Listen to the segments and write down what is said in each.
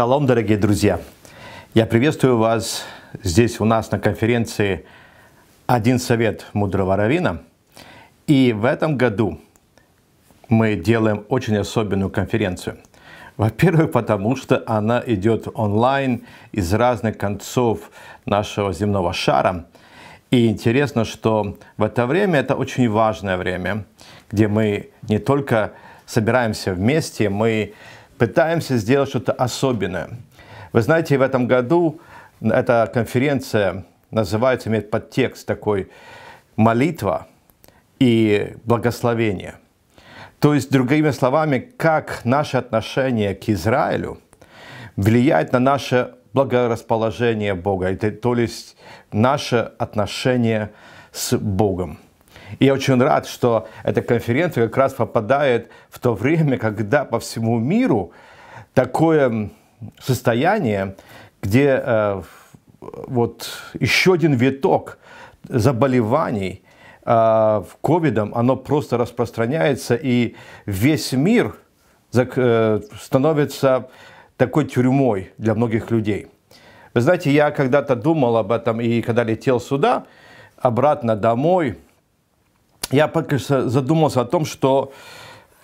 Шалом, дорогие друзья! Я приветствую вас здесь у нас на конференции «Один совет мудрого равина». И в этом году мы делаем очень особенную конференцию. Во-первых, потому что она идет онлайн из разных концов нашего земного шара. И интересно, что в это время, это очень важное время, где мы не только собираемся вместе, мы пытаемся сделать что-то особенное. Вы знаете, в этом году эта конференция называется, имеет подтекст такой «Молитва и благословение». То есть, другими словами, как наше отношение к Израилю влияет на наше благорасположение Бога, то есть наше отношение с Богом. И я очень рад, что эта конференция как раз попадает в то время, когда по всему миру такое состояние, где э, вот еще один виток заболеваний э, ковидом, оно просто распространяется, и весь мир э, становится такой тюрьмой для многих людей. Вы знаете, я когда-то думал об этом, и когда летел сюда, обратно домой – я пока задумался о том, что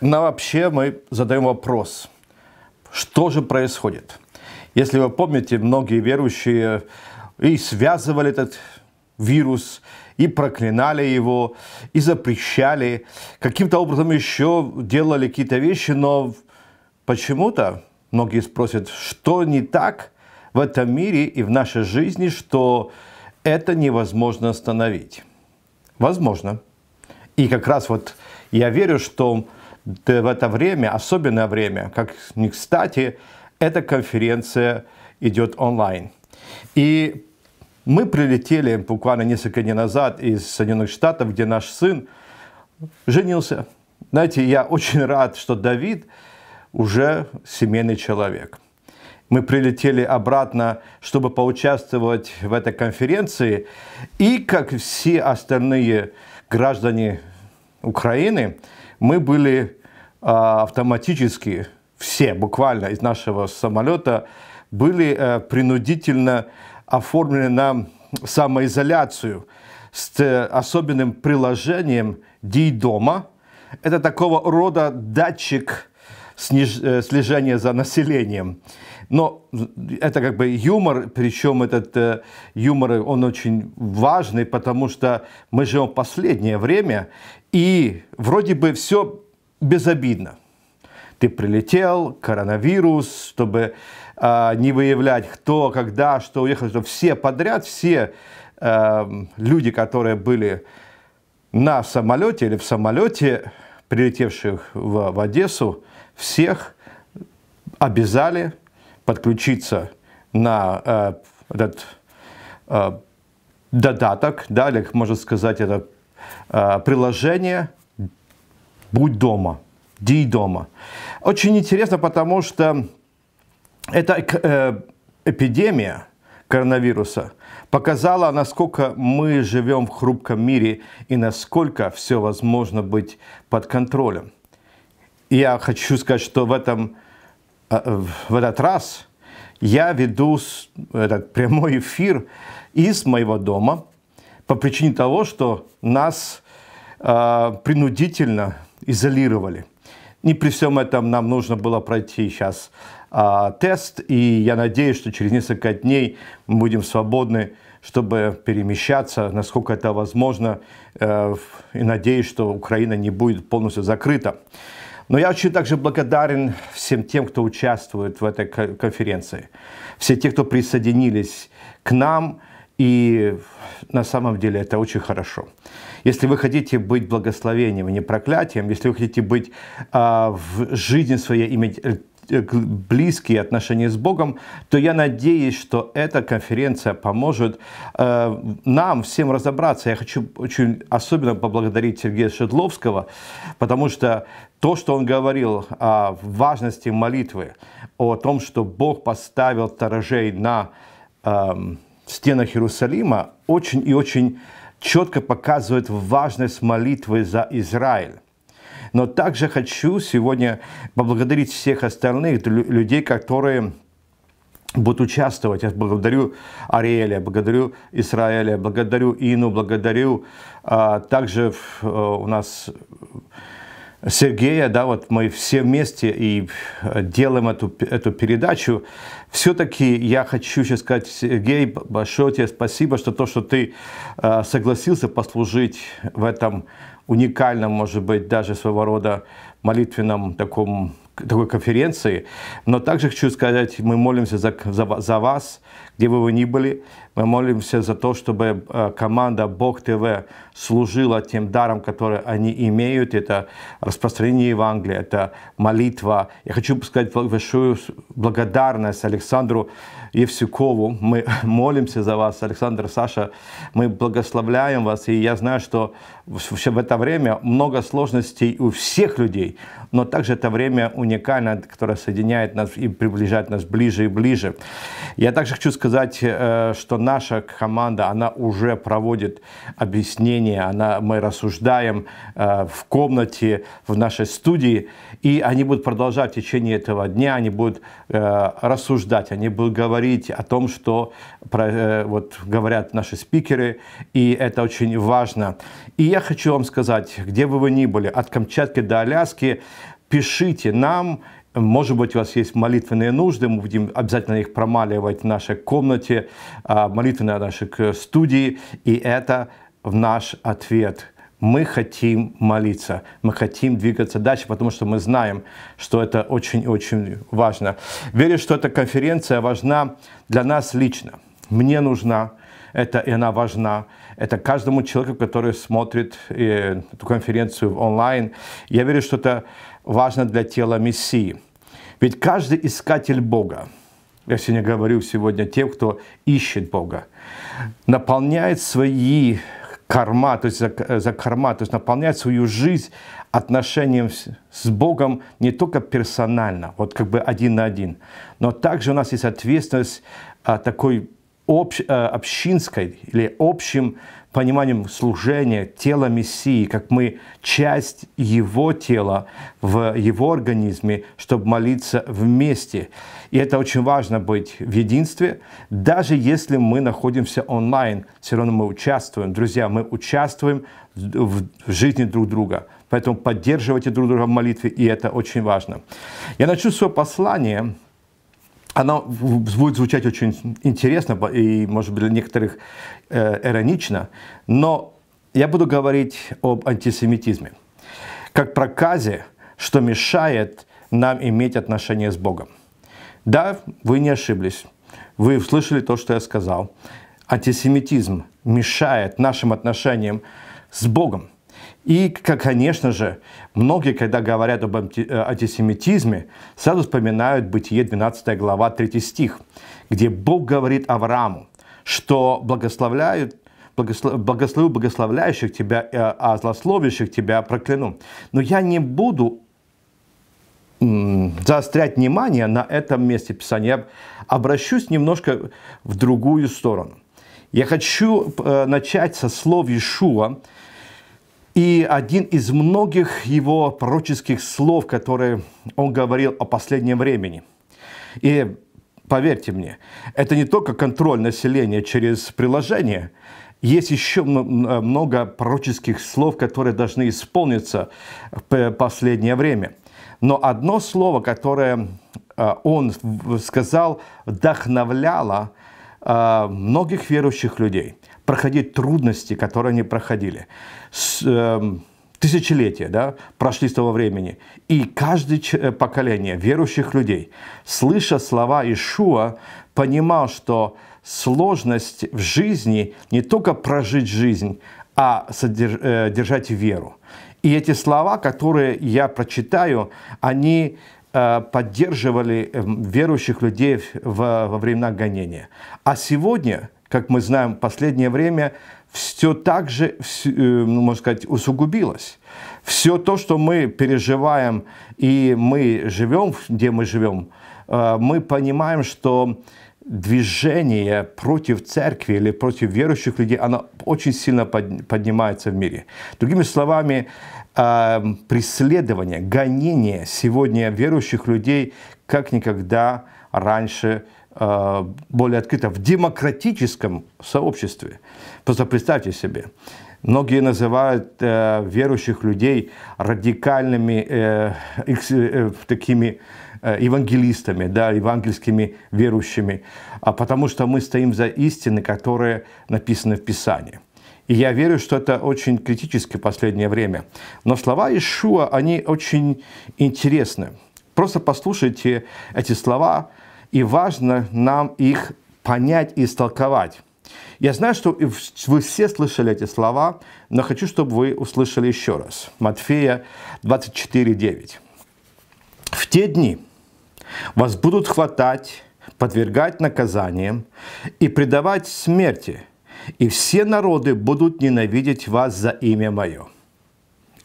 на вообще мы задаем вопрос, что же происходит. Если вы помните, многие верующие и связывали этот вирус, и проклинали его, и запрещали, каким-то образом еще делали какие-то вещи, но почему-то многие спросят, что не так в этом мире и в нашей жизни, что это невозможно остановить. Возможно. И как раз вот я верю, что в это время, особенное время, как не кстати, эта конференция идет онлайн. И мы прилетели буквально несколько дней назад из Соединенных Штатов, где наш сын женился. Знаете, я очень рад, что Давид уже семейный человек. Мы прилетели обратно, чтобы поучаствовать в этой конференции. И, как все остальные граждане Украины, мы были а, автоматически все буквально из нашего самолета были э, принудительно оформлены на самоизоляцию с э, особенным приложением «Дей дома». Это такого рода датчик э, слежения за населением. Но это как бы юмор, причем этот э, юмор, он очень важный, потому что мы живем в последнее время, и вроде бы все безобидно. Ты прилетел, коронавирус, чтобы э, не выявлять, кто, когда, что уехал, что все подряд, все э, люди, которые были на самолете или в самолете, прилетевших в, в Одессу, всех обязали подключиться на э, этот э, додаток, да, или, можно сказать, это э, приложение «Будь дома», «Ди дома». Очень интересно, потому что эта э, эпидемия коронавируса показала, насколько мы живем в хрупком мире и насколько все возможно быть под контролем. Я хочу сказать, что в этом а, э, в этот раз я веду этот прямой эфир из моего дома по причине того, что нас э, принудительно изолировали. Не при всем этом нам нужно было пройти сейчас э, тест, и я надеюсь, что через несколько дней мы будем свободны, чтобы перемещаться, насколько это возможно, э, и надеюсь, что Украина не будет полностью закрыта. Но я очень также благодарен всем тем, кто участвует в этой конференции. Все те, кто присоединились к нам. И на самом деле это очень хорошо. Если вы хотите быть благословением, а не проклятием, если вы хотите быть э, в жизни своей иметь Э, близкие отношения с Богом, то я надеюсь, что эта конференция поможет э, нам всем разобраться. Я хочу очень особенно поблагодарить Сергея Шедловского, потому что то, что он говорил о важности молитвы, о том, что Бог поставил сторожей на э, стенах Иерусалима, очень и очень четко показывает важность молитвы за Израиль. Но также хочу сегодня поблагодарить всех остальных людей, которые будут участвовать. Я благодарю Ариэля, благодарю Израиля, благодарю Ину, благодарю а, также а, у нас Сергея, да, вот мы все вместе и э, делаем эту, эту передачу. Все-таки я хочу сейчас сказать, Сергей, большое тебе спасибо, что то, что ты э, согласился послужить в этом уникальном, может быть, даже своего рода молитвенном таком такой конференции. Но также хочу сказать, мы молимся за, за, за вас, где бы вы ни были. Мы молимся за то, чтобы э, команда Бог ТВ служила тем даром, который они имеют. Это распространение Евангелия, это молитва. Я хочу сказать большую благодарность Александру Евсюкову. Мы молимся за вас, Александр, Саша. Мы благословляем вас. И я знаю, что в это время много сложностей у всех людей, но также это время уникально, которое соединяет нас и приближает нас ближе и ближе. Я также хочу сказать, сказать, э, что наша команда, она уже проводит объяснения, она, мы рассуждаем э, в комнате, в нашей студии, и они будут продолжать в течение этого дня, они будут э, рассуждать, они будут говорить о том, что вот, говорят наши спикеры, и это очень важно. И я хочу вам сказать, где бы вы ни были, от Камчатки до Аляски, пишите нам, может быть, у вас есть молитвенные нужды, мы будем обязательно их промаливать в нашей комнате, а, молитвенные на нашей студии, и это в наш ответ – мы хотим молиться, мы хотим двигаться дальше, потому что мы знаем, что это очень-очень важно. Верю, что эта конференция важна для нас лично. Мне нужна это, и она важна. Это каждому человеку, который смотрит э, эту конференцию онлайн. Я верю, что это важно для тела Мессии. Ведь каждый искатель Бога, я сегодня говорю сегодня тем, кто ищет Бога, наполняет свои карма, то есть за, за карма, то есть наполняет свою жизнь отношением с, с Богом не только персонально, вот как бы один на один, но также у нас есть ответственность а, такой общ, а, общинской или общим пониманием служения тела Мессии, как мы часть Его тела в Его организме, чтобы молиться вместе. И это очень важно быть в единстве. Даже если мы находимся онлайн, все равно мы участвуем. Друзья, мы участвуем в жизни друг друга. Поэтому поддерживайте друг друга в молитве, и это очень важно. Я начну свое послание оно будет звучать очень интересно и, может быть, для некоторых э, иронично, но я буду говорить об антисемитизме, как проказе, что мешает нам иметь отношения с Богом. Да, вы не ошиблись, вы услышали то, что я сказал. Антисемитизм мешает нашим отношениям с Богом – и, конечно же, многие, когда говорят об э, антисемитизме, сразу вспоминают Бытие 12 глава 3 стих, где Бог говорит Аврааму, что благословляют благословлю благословляющих тебя, э, а злословящих тебя прокляну. Но я не буду заострять внимание на этом месте Писания. Я обращусь немножко в другую сторону. Я хочу э, начать со слов Ишуа, и один из многих его пророческих слов, которые он говорил о последнем времени. И поверьте мне, это не только контроль населения через приложение, есть еще много пророческих слов, которые должны исполниться в последнее время. Но одно слово, которое э, он сказал, вдохновляло э, многих верующих людей проходить трудности, которые они проходили. С, э, тысячелетия да, прошли с того времени. И каждое э, поколение верующих людей, слыша слова Ишуа, понимал, что сложность в жизни не только прожить жизнь, а содерж, э, держать веру. И эти слова, которые я прочитаю, они э, поддерживали эм, верующих людей во времена гонения. А сегодня как мы знаем, в последнее время все так же, э, ну, можно сказать, усугубилось. Все то, что мы переживаем и мы живем, где мы живем, э, мы понимаем, что движение против церкви или против верующих людей, оно очень сильно поднимается в мире. Другими словами, э, преследование, гонение сегодня верующих людей как никогда раньше – Э, более открыто в демократическом сообществе. Просто представьте себе, многие называют э, верующих людей радикальными э, э, такими э, евангелистами, да, евангельскими верующими, а потому что мы стоим за истины, которые написаны в Писании. И я верю, что это очень критически в последнее время. Но слова Ишуа, они очень интересны. Просто послушайте эти слова, и важно нам их понять и истолковать. Я знаю, что вы все слышали эти слова, но хочу, чтобы вы услышали еще раз. Матфея 24:9. В те дни вас будут хватать, подвергать наказаниям и предавать смерти, и все народы будут ненавидеть вас за имя Мое.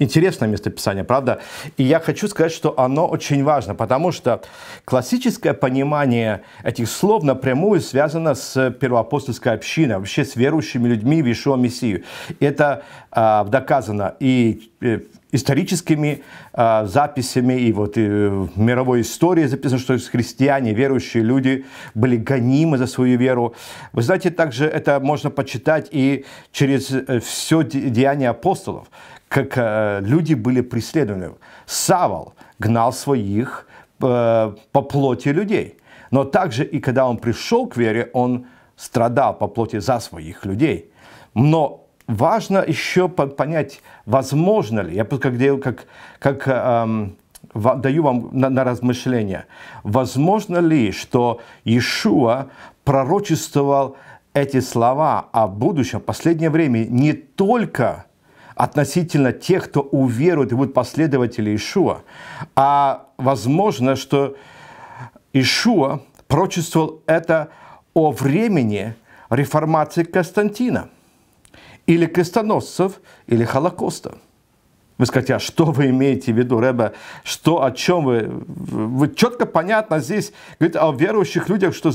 Интересное местописание, правда? И я хочу сказать, что оно очень важно, потому что классическое понимание этих слов напрямую связано с первоапостольской общиной, вообще с верующими людьми в Ишуа Мессию. Это э, доказано и э, историческими э, записями и вот и э, в мировой истории записано, что христиане, верующие люди были гонимы за свою веру. Вы знаете, также это можно почитать и через э, все деяния апостолов, как э, люди были преследованы. Савол гнал своих э, по плоти людей. Но также и когда он пришел к вере, он страдал по плоти за своих людей. Но важно еще понять, возможно ли, я как, как, как эм, даю вам на, на размышление, возможно ли, что Иешуа пророчествовал эти слова о будущем, в последнее время не только относительно тех, кто уверует и будут последователи Ишуа. А возможно, что Ишуа прочувствовал это о времени реформации Константина или крестоносцев, или Холокоста. Вы скажете, а что вы имеете в виду, Рэбе? Что, о чем вы? Вы четко, понятно здесь говорит о верующих людях, что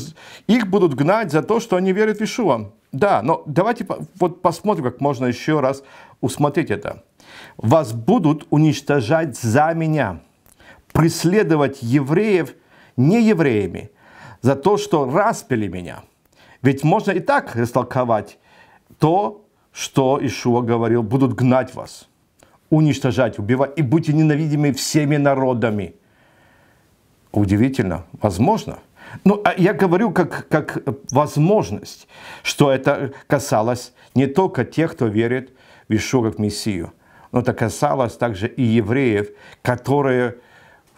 их будут гнать за то, что они верят в Ишуа. Да, но давайте вот посмотрим, как можно еще раз усмотреть это. «Вас будут уничтожать за меня, преследовать евреев не евреями, за то, что распили меня». Ведь можно и так растолковать то, что Ишуа говорил, будут гнать вас, уничтожать, убивать, и будьте ненавидимы всеми народами. Удивительно, возможно. Ну, а я говорю как, как возможность, что это касалось не только тех, кто верит Ишуа как Мессию. Но это касалось также и евреев, которые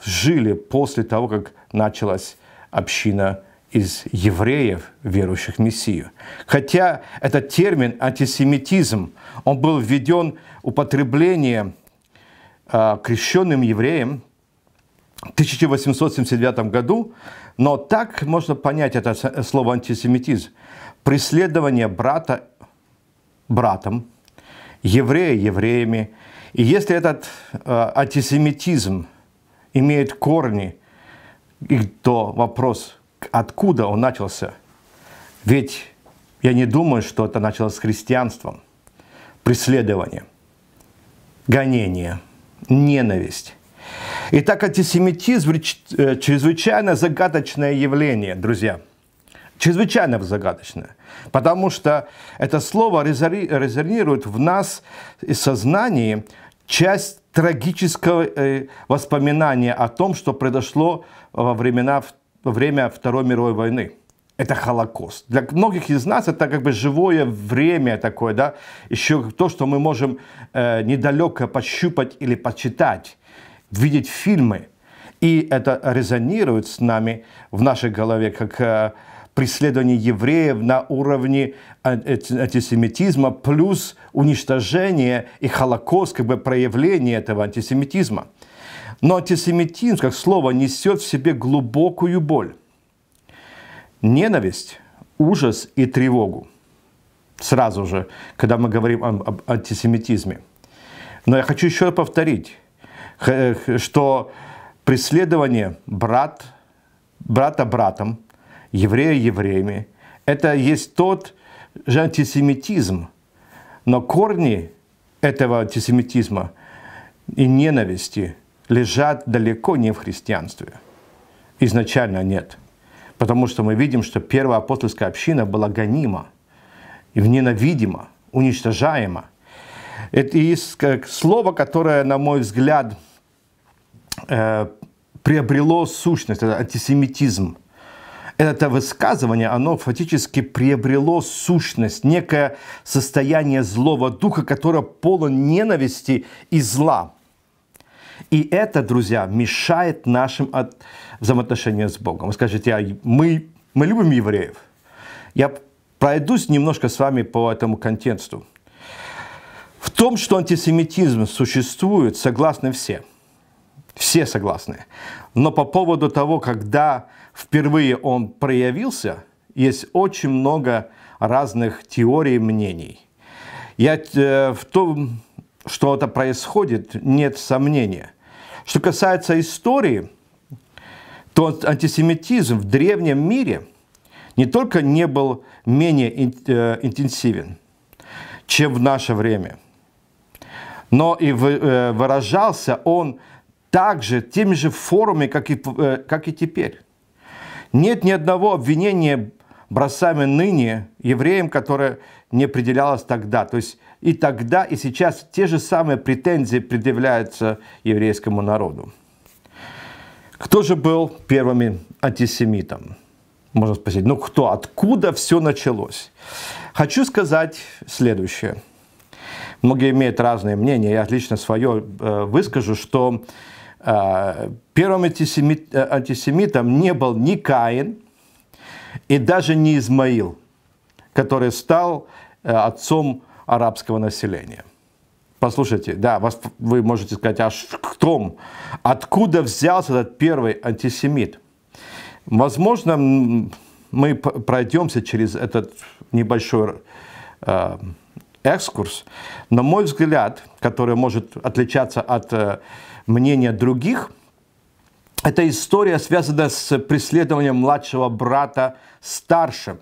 жили после того, как началась община из евреев, верующих в Мессию. Хотя этот термин антисемитизм, он был введен употреблением э, а, крещенным евреям в 1879 году, но так можно понять это слово антисемитизм. Преследование брата братом – евреи евреями. И если этот э, антисемитизм имеет корни, то вопрос, откуда он начался? Ведь я не думаю, что это началось с христианством. Преследование, гонение, ненависть. Итак, антисемитизм э, – чрезвычайно загадочное явление, друзья – чрезвычайно загадочное, потому что это слово резонирует в нас и сознании часть трагического э, воспоминания о том, что произошло э, во, времена, во время Второй мировой войны. Это Холокост. Для многих из нас это как бы живое время такое, да, еще то, что мы можем э, недалеко пощупать или почитать, видеть фильмы. И это резонирует с нами в нашей голове, как э, преследование евреев на уровне антисемитизма, плюс уничтожение и холокост, как бы проявление этого антисемитизма. Но антисемитизм, как слово, несет в себе глубокую боль, ненависть, ужас и тревогу. Сразу же, когда мы говорим об антисемитизме. Но я хочу еще повторить, что преследование брат, брата братом – еврея евреями. Это есть тот же антисемитизм. Но корни этого антисемитизма и ненависти лежат далеко не в христианстве. Изначально нет. Потому что мы видим, что первая апостольская община была гонима, и ненавидима, уничтожаема. Это слово, которое, на мой взгляд, э, приобрело сущность, это антисемитизм – это высказывание, оно фактически приобрело сущность, некое состояние злого духа, которое полон ненависти и зла. И это, друзья, мешает нашим от... взаимоотношениям с Богом. Вы скажете, а мы, мы любим евреев? Я пройдусь немножко с вами по этому контексту. В том, что антисемитизм существует, согласны все. Все согласны. Но по поводу того, когда впервые он проявился, есть очень много разных теорий, мнений. Я, э, в том, что это происходит, нет сомнения. Что касается истории, то антисемитизм в древнем мире не только не был менее э, интенсивен, чем в наше время, но и э, выражался он также теми же формами, как и, э, как и теперь. Нет ни одного обвинения бросами ныне евреям, которое не определялось тогда. То есть и тогда, и сейчас те же самые претензии предъявляются еврейскому народу. Кто же был первыми антисемитом? Можно спросить, ну кто, откуда все началось? Хочу сказать следующее. Многие имеют разные мнения, я лично свое э, выскажу, что а, первым антисемит, антисемитом не был ни Каин и даже не Измаил, который стал э, отцом арабского населения. Послушайте, да, вас, вы можете сказать, аж в том, откуда взялся этот первый антисемит? Возможно, мы пройдемся через этот небольшой э, экскурс, но мой взгляд, который может отличаться от э, мнение других. Эта история связана с преследованием младшего брата старшим,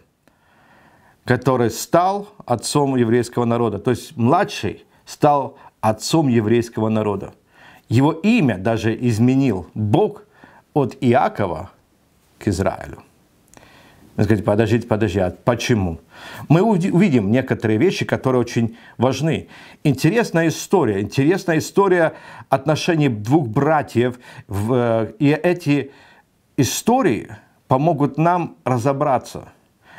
который стал отцом еврейского народа. То есть младший стал отцом еврейского народа. Его имя даже изменил Бог от Иакова к Израилю. Вы скажете, подождите, подождите, а почему? Мы увидим некоторые вещи, которые очень важны. Интересная история, интересная история отношений двух братьев. В, э, и эти истории помогут нам разобраться.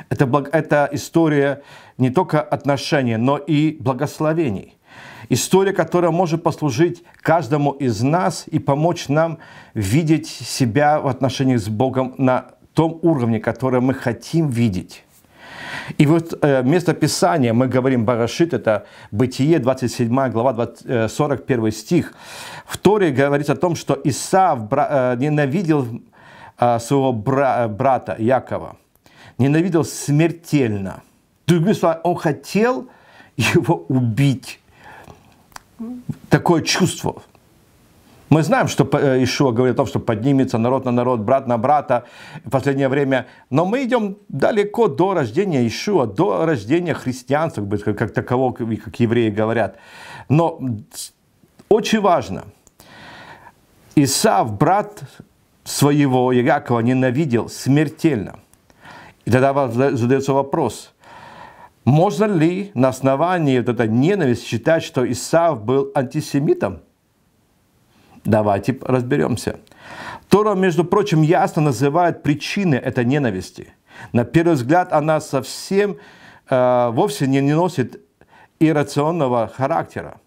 Это, это история не только отношений, но и благословений. История, которая может послужить каждому из нас и помочь нам видеть себя в отношениях с Богом на том уровне, который мы хотим видеть. И вот э, место Писания, мы говорим Барашит, это Бытие, 27 глава, 20, 41 э, стих. В Торе говорится о том, что Исаав э, ненавидел э, своего брата Якова. Ненавидел смертельно. Другими словами, он хотел его убить. Такое чувство мы знаем, что еще э, говорит о том, что поднимется народ на народ, брат на брата в последнее время. Но мы идем далеко до рождения Ишуа, до рождения христианства, как такового, как евреи говорят. Но очень важно, Исав, брат своего Якова, ненавидел смертельно. И тогда задается вопрос, можно ли на основании вот этой ненависти считать, что Исав был антисемитом? Давайте разберемся. Тора, между прочим, ясно называет причины этой ненависти. На первый взгляд она совсем э, вовсе не, не носит иррационного характера.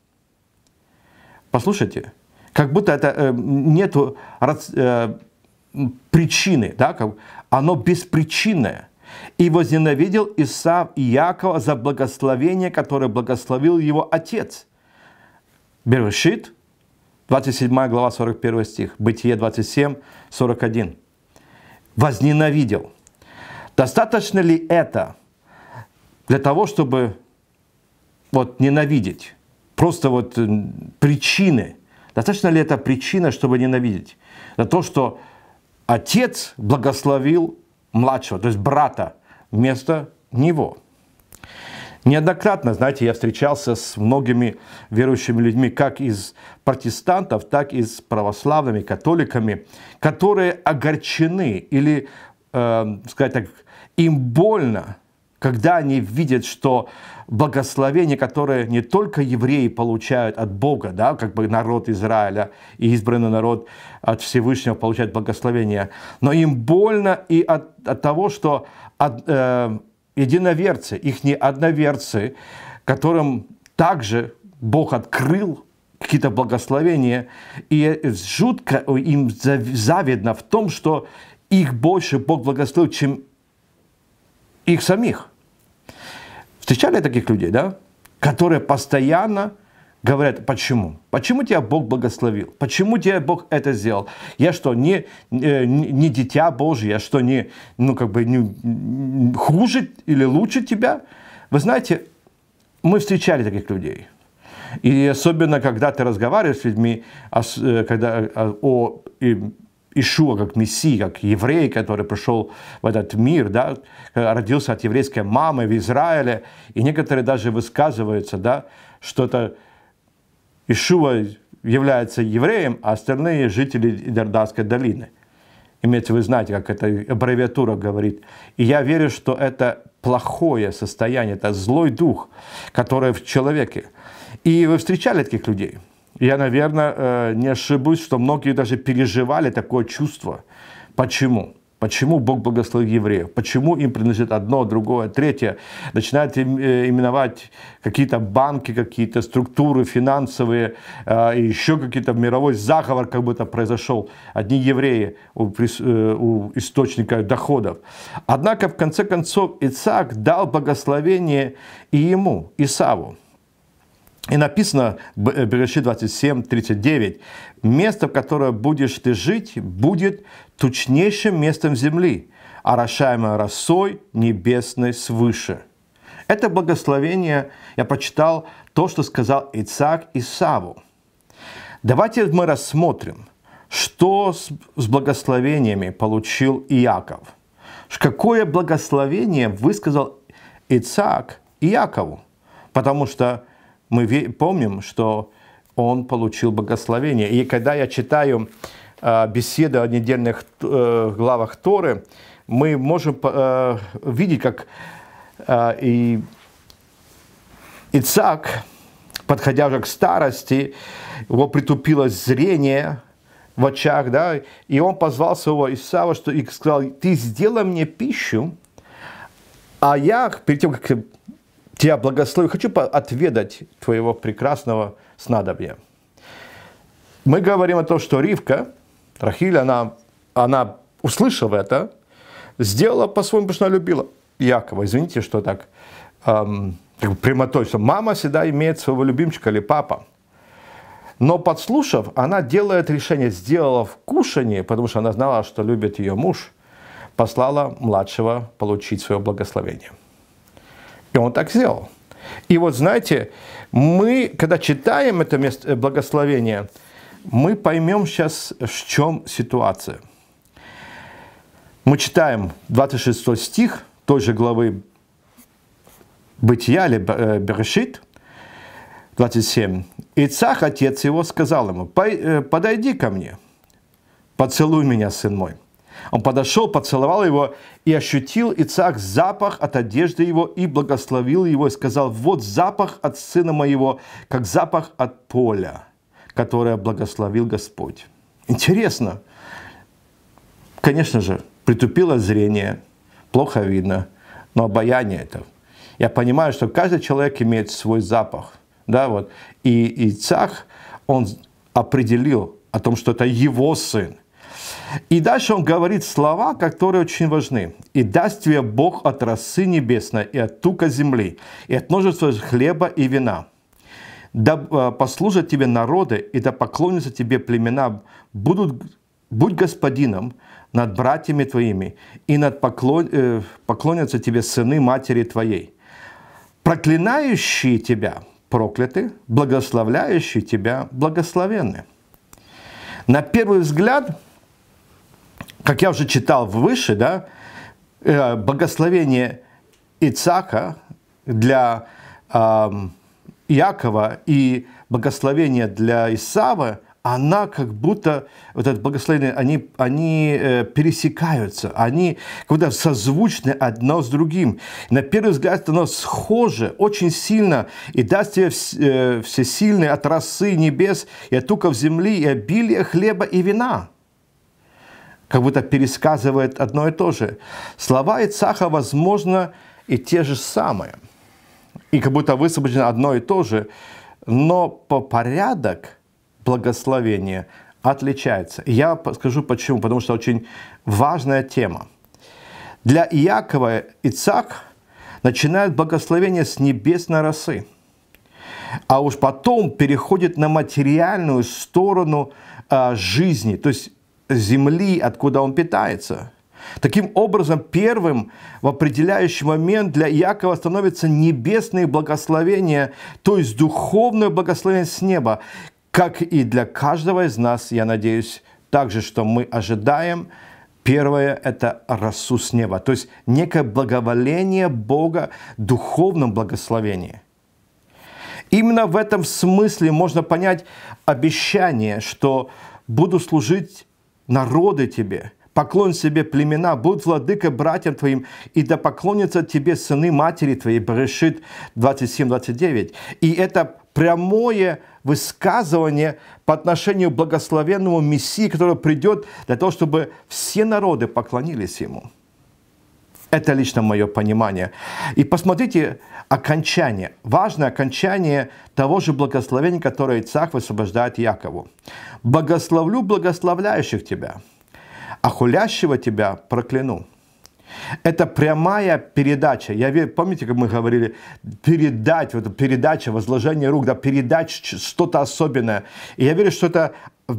Послушайте, как будто это э, нету э, причины, да, как, оно беспричинное. И возненавидел Исав и Якова за благословение, которое благословил его отец. Берешит 27 глава, 41 стих. Бытие 27, 41. «Возненавидел». Достаточно ли это для того, чтобы вот ненавидеть? Просто вот причины. Достаточно ли это причина, чтобы ненавидеть? За то, что отец благословил младшего, то есть брата, вместо него. Неоднократно, знаете, я встречался с многими верующими людьми, как из протестантов, так и с православными католиками, которые огорчены или, э, сказать так, им больно, когда они видят, что благословение, которое не только евреи получают от Бога, да, как бы народ Израиля и избранный народ от Всевышнего получает благословение, но им больно и от, от того, что от, э, единоверцы, их не одноверцы, которым также Бог открыл какие-то благословения. И жутко им завидно в том, что их больше Бог благословил, чем их самих. Встречали таких людей, да? Которые постоянно Говорят, почему? Почему тебя Бог благословил? Почему тебя Бог это сделал? Я что, не, э, не, не дитя Божье? Я что, не, ну, как бы, не, хуже или лучше тебя? Вы знаете, мы встречали таких людей. И особенно, когда ты разговариваешь с людьми э, когда, э, о Ишуа как мессии, как еврей, который пришел в этот мир, да, родился от еврейской мамы в Израиле, и некоторые даже высказываются, да, что это Ишува является евреем, а остальные жители Иорданской долины. Имеется, вы знаете, как эта аббревиатура говорит. И я верю, что это плохое состояние, это злой дух, который в человеке. И вы встречали таких людей? Я, наверное, э, не ошибусь, что многие даже переживали такое чувство. Почему? Почему Бог благословил евреев? Почему им принадлежит одно, другое, третье? Начинают э, именовать какие-то банки, какие-то структуры финансовые, э, и еще какие-то мировой заговор как бы-то произошел. Одни евреи у, э, у источника доходов. Однако, в конце концов, Ицак дал благословение и ему, Исаву. И написано в Береши 27:39, «Место, в которое будешь ты жить, будет тучнейшим местом земли, орошаемое а росой небесной свыше». Это благословение я прочитал то, что сказал Ицак и Саву. Давайте мы рассмотрим, что с благословениями получил Иаков. Какое благословение высказал Ицак Иакову? Потому что мы помним, что он получил богословение. И когда я читаю а, беседы о недельных э, главах Торы, мы можем э, видеть, как э, и Ицак, подходя уже к старости, его притупилось зрение в очах, да, и он позвал своего Исава, что и сказал, ты сделай мне пищу, а я, перед тем, как Тебя благослови. Хочу отведать твоего прекрасного снадобья. Мы говорим о том, что Ривка, Рахиль, она, она услышав это, сделала по-своему, потому что она любила Якова. Извините, что так эм, прямотой, что мама всегда имеет своего любимчика или папа. Но подслушав, она делает решение, сделала в кушании, потому что она знала, что любит ее муж, послала младшего получить свое благословение. И он так сделал. И вот знаете, мы, когда читаем это место э, благословения, мы поймем сейчас, в чем ситуация. Мы читаем 26 стих той же главы Бытия или э, Берешит, 27. «Ицах, отец его, сказал ему, э, подойди ко мне, поцелуй меня, сын мой». Он подошел, поцеловал его и ощутил Ицак запах от одежды его и благословил его и сказал, вот запах от сына моего, как запах от поля, которое благословил Господь. Интересно. Конечно же, притупило зрение, плохо видно, но обаяние это. Я понимаю, что каждый человек имеет свой запах. Да, вот. И Ицак, он определил о том, что это его сын. И дальше он говорит слова, которые очень важны. «И даст тебе Бог от росы небесной и от тука земли, и от множества хлеба и вина. Да э, послужат тебе народы, и да поклонятся тебе племена, будут, будь господином над братьями твоими, и над поклон, э, поклонятся тебе сыны матери твоей. Проклинающие тебя прокляты, благословляющие тебя благословенны». На первый взгляд – как я уже читал выше, да, э, благословение Ицака для э, Иакова и благословение для Исава, она как будто, вот это благословение, они, они э, пересекаются, они как будто созвучны одно с другим. На первый взгляд оно схоже очень сильно, и даст тебе вс, э, всесильные от росы небес, и от туков земли, и обилие хлеба и вина как будто пересказывает одно и то же. Слова Ицаха, возможно, и те же самые. И как будто высвобождено одно и то же, но по порядок благословения отличается. я скажу почему, потому что очень важная тема. Для Иакова Ицак начинает благословение с небесной росы, а уж потом переходит на материальную сторону а, жизни, то есть земли, откуда он питается. Таким образом, первым в определяющий момент для Иакова становится небесные благословения, то есть духовное благословение с неба, как и для каждого из нас, я надеюсь, также, что мы ожидаем. Первое – это росу с неба, то есть некое благоволение Бога в духовном благословении. Именно в этом смысле можно понять обещание, что буду служить народы тебе, поклон себе племена, будь владыка братьям твоим, и да поклонятся тебе сыны матери твоей, Берешит 27-29. И это прямое высказывание по отношению к благословенному Мессии, который придет для того, чтобы все народы поклонились Ему. Это лично мое понимание. И посмотрите окончание, важное окончание того же благословения, которое Ицах высвобождает Якову. «Благословлю благословляющих тебя, а хулящего тебя прокляну». Это прямая передача. Я помните, как мы говорили, передать, вот передача, возложение рук, да, передать что-то особенное. И я верю, что это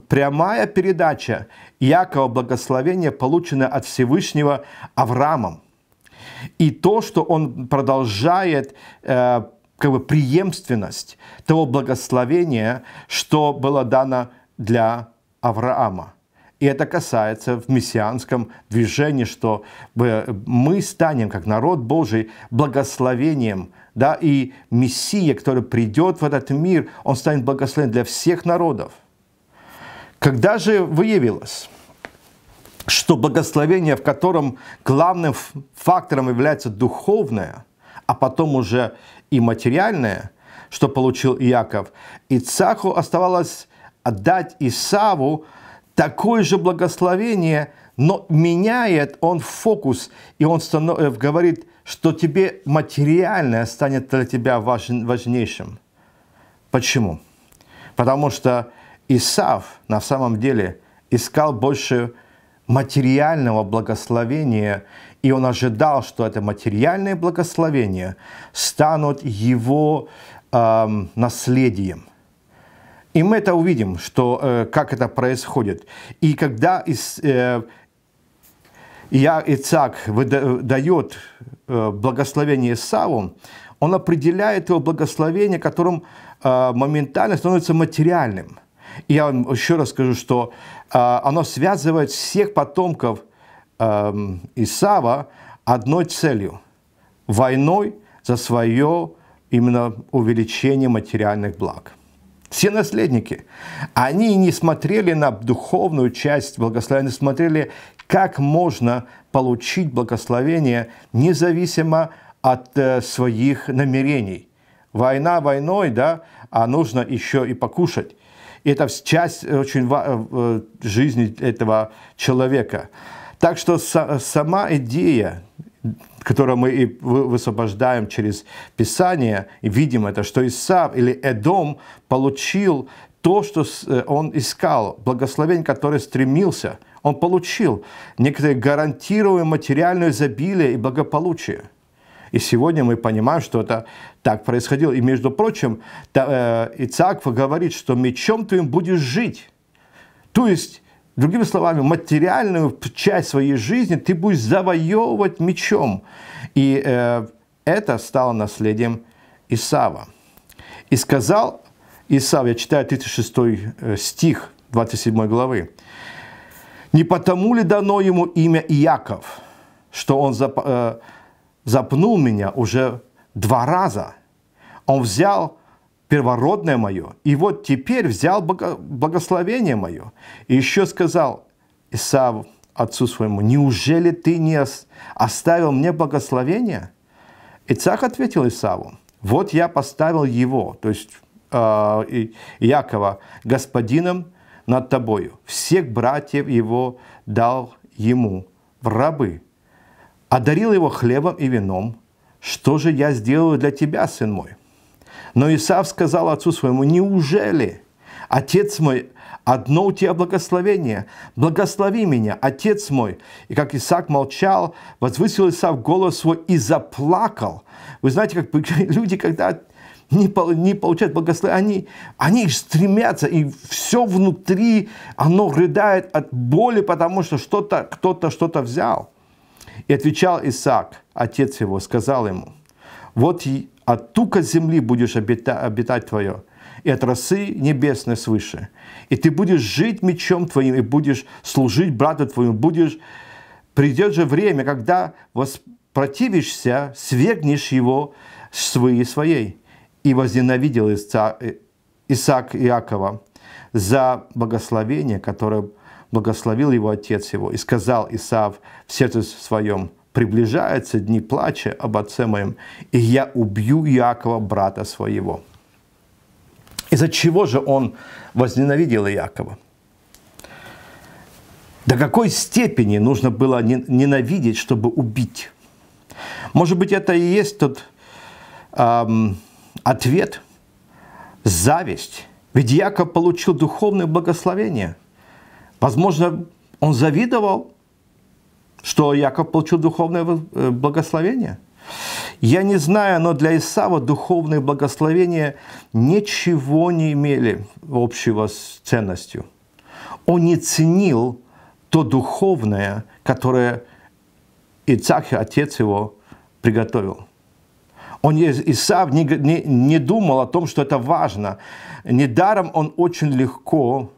прямая передача Якова благословения, полученная от Всевышнего Авраамом и то, что он продолжает э, как бы преемственность того благословения, что было дано для Авраама. И это касается в мессианском движении, что э, мы станем, как народ Божий, благословением. Да? И Мессия, который придет в этот мир, он станет благословением для всех народов. Когда же выявилось? что благословение, в котором главным фактором является духовное, а потом уже и материальное, что получил Иаков, Ицаху оставалось отдать Исаву такое же благословение, но меняет он фокус, и он станов... Э, говорит, что тебе материальное станет для тебя важ... важнейшим. Почему? Потому что Исав на самом деле искал больше материального благословения, и он ожидал, что это материальное благословение станут его э, наследием. И мы это увидим, что, э, как это происходит. И когда из, э, я Ицак дает э, благословение Саву, он определяет его благословение, которым э, моментально становится материальным – я вам еще раз скажу, что а, оно связывает всех потомков эм, Исава одной целью – войной за свое именно увеличение материальных благ. Все наследники, они не смотрели на духовную часть благословения, они смотрели, как можно получить благословение независимо от э, своих намерений. Война войной, да, а нужно еще и покушать это часть э, очень э, э, жизни этого человека. Так что сама идея, которую мы и высвобождаем через Писание, и видим это, что Исав или Эдом получил то, что он искал, благословение, которое стремился, он получил некоторое гарантируемое материальное изобилие и благополучие – и сегодня мы понимаем, что это так происходило. И, между прочим, э, Ицаак говорит, что мечом твоим будешь жить. То есть, другими словами, материальную часть своей жизни ты будешь завоевывать мечом. И э, это стало наследием Исава. И сказал Исав, я читаю 36 э, стих 27 главы, «Не потому ли дано ему имя Иаков, что он...» зап запнул меня уже два раза. Он взял первородное мое, и вот теперь взял благословение мое. И еще сказал Исав отцу своему, «Неужели ты не оставил мне благословение?» Ицак ответил Исаву, «Вот я поставил его, то есть э, Якова, господином над тобою. Всех братьев его дал ему в рабы» одарил его хлебом и вином. Что же я сделаю для тебя, сын мой? Но Исав сказал отцу своему, неужели, отец мой, одно у тебя благословение, благослови меня, отец мой. И как Исаак молчал, возвысил Исаак голос свой и заплакал. Вы знаете, как люди, когда не, получают благословения, они, они стремятся, и все внутри, оно рыдает от боли, потому что что-то, кто-то что-то взял. И отвечал Исаак, отец его, сказал ему, «Вот от тука земли будешь обита, обитать твое, и от росы небесной свыше. И ты будешь жить мечом твоим, и будешь служить брату твоему, будешь... Придет же время, когда воспротивишься, свергнешь его свои своей. И возненавидел Исаак Иакова за благословение, которое благословил его отец его, и сказал Исав в сердце своем, «Приближаются дни плача об отце моем, и я убью Якова брата своего». Из-за чего же он возненавидел Якова До какой степени нужно было ненавидеть, чтобы убить? Может быть, это и есть тот эм, ответ – зависть. Ведь Яков получил духовное благословение. Возможно, он завидовал, что Яков получил духовное э, благословение. Я не знаю, но для Исава духовные благословения ничего не имели общего с ценностью. Он не ценил то духовное, которое Ицах, отец его, приготовил. Он, Исав, не, не, не думал о том, что это важно. Недаром он очень легко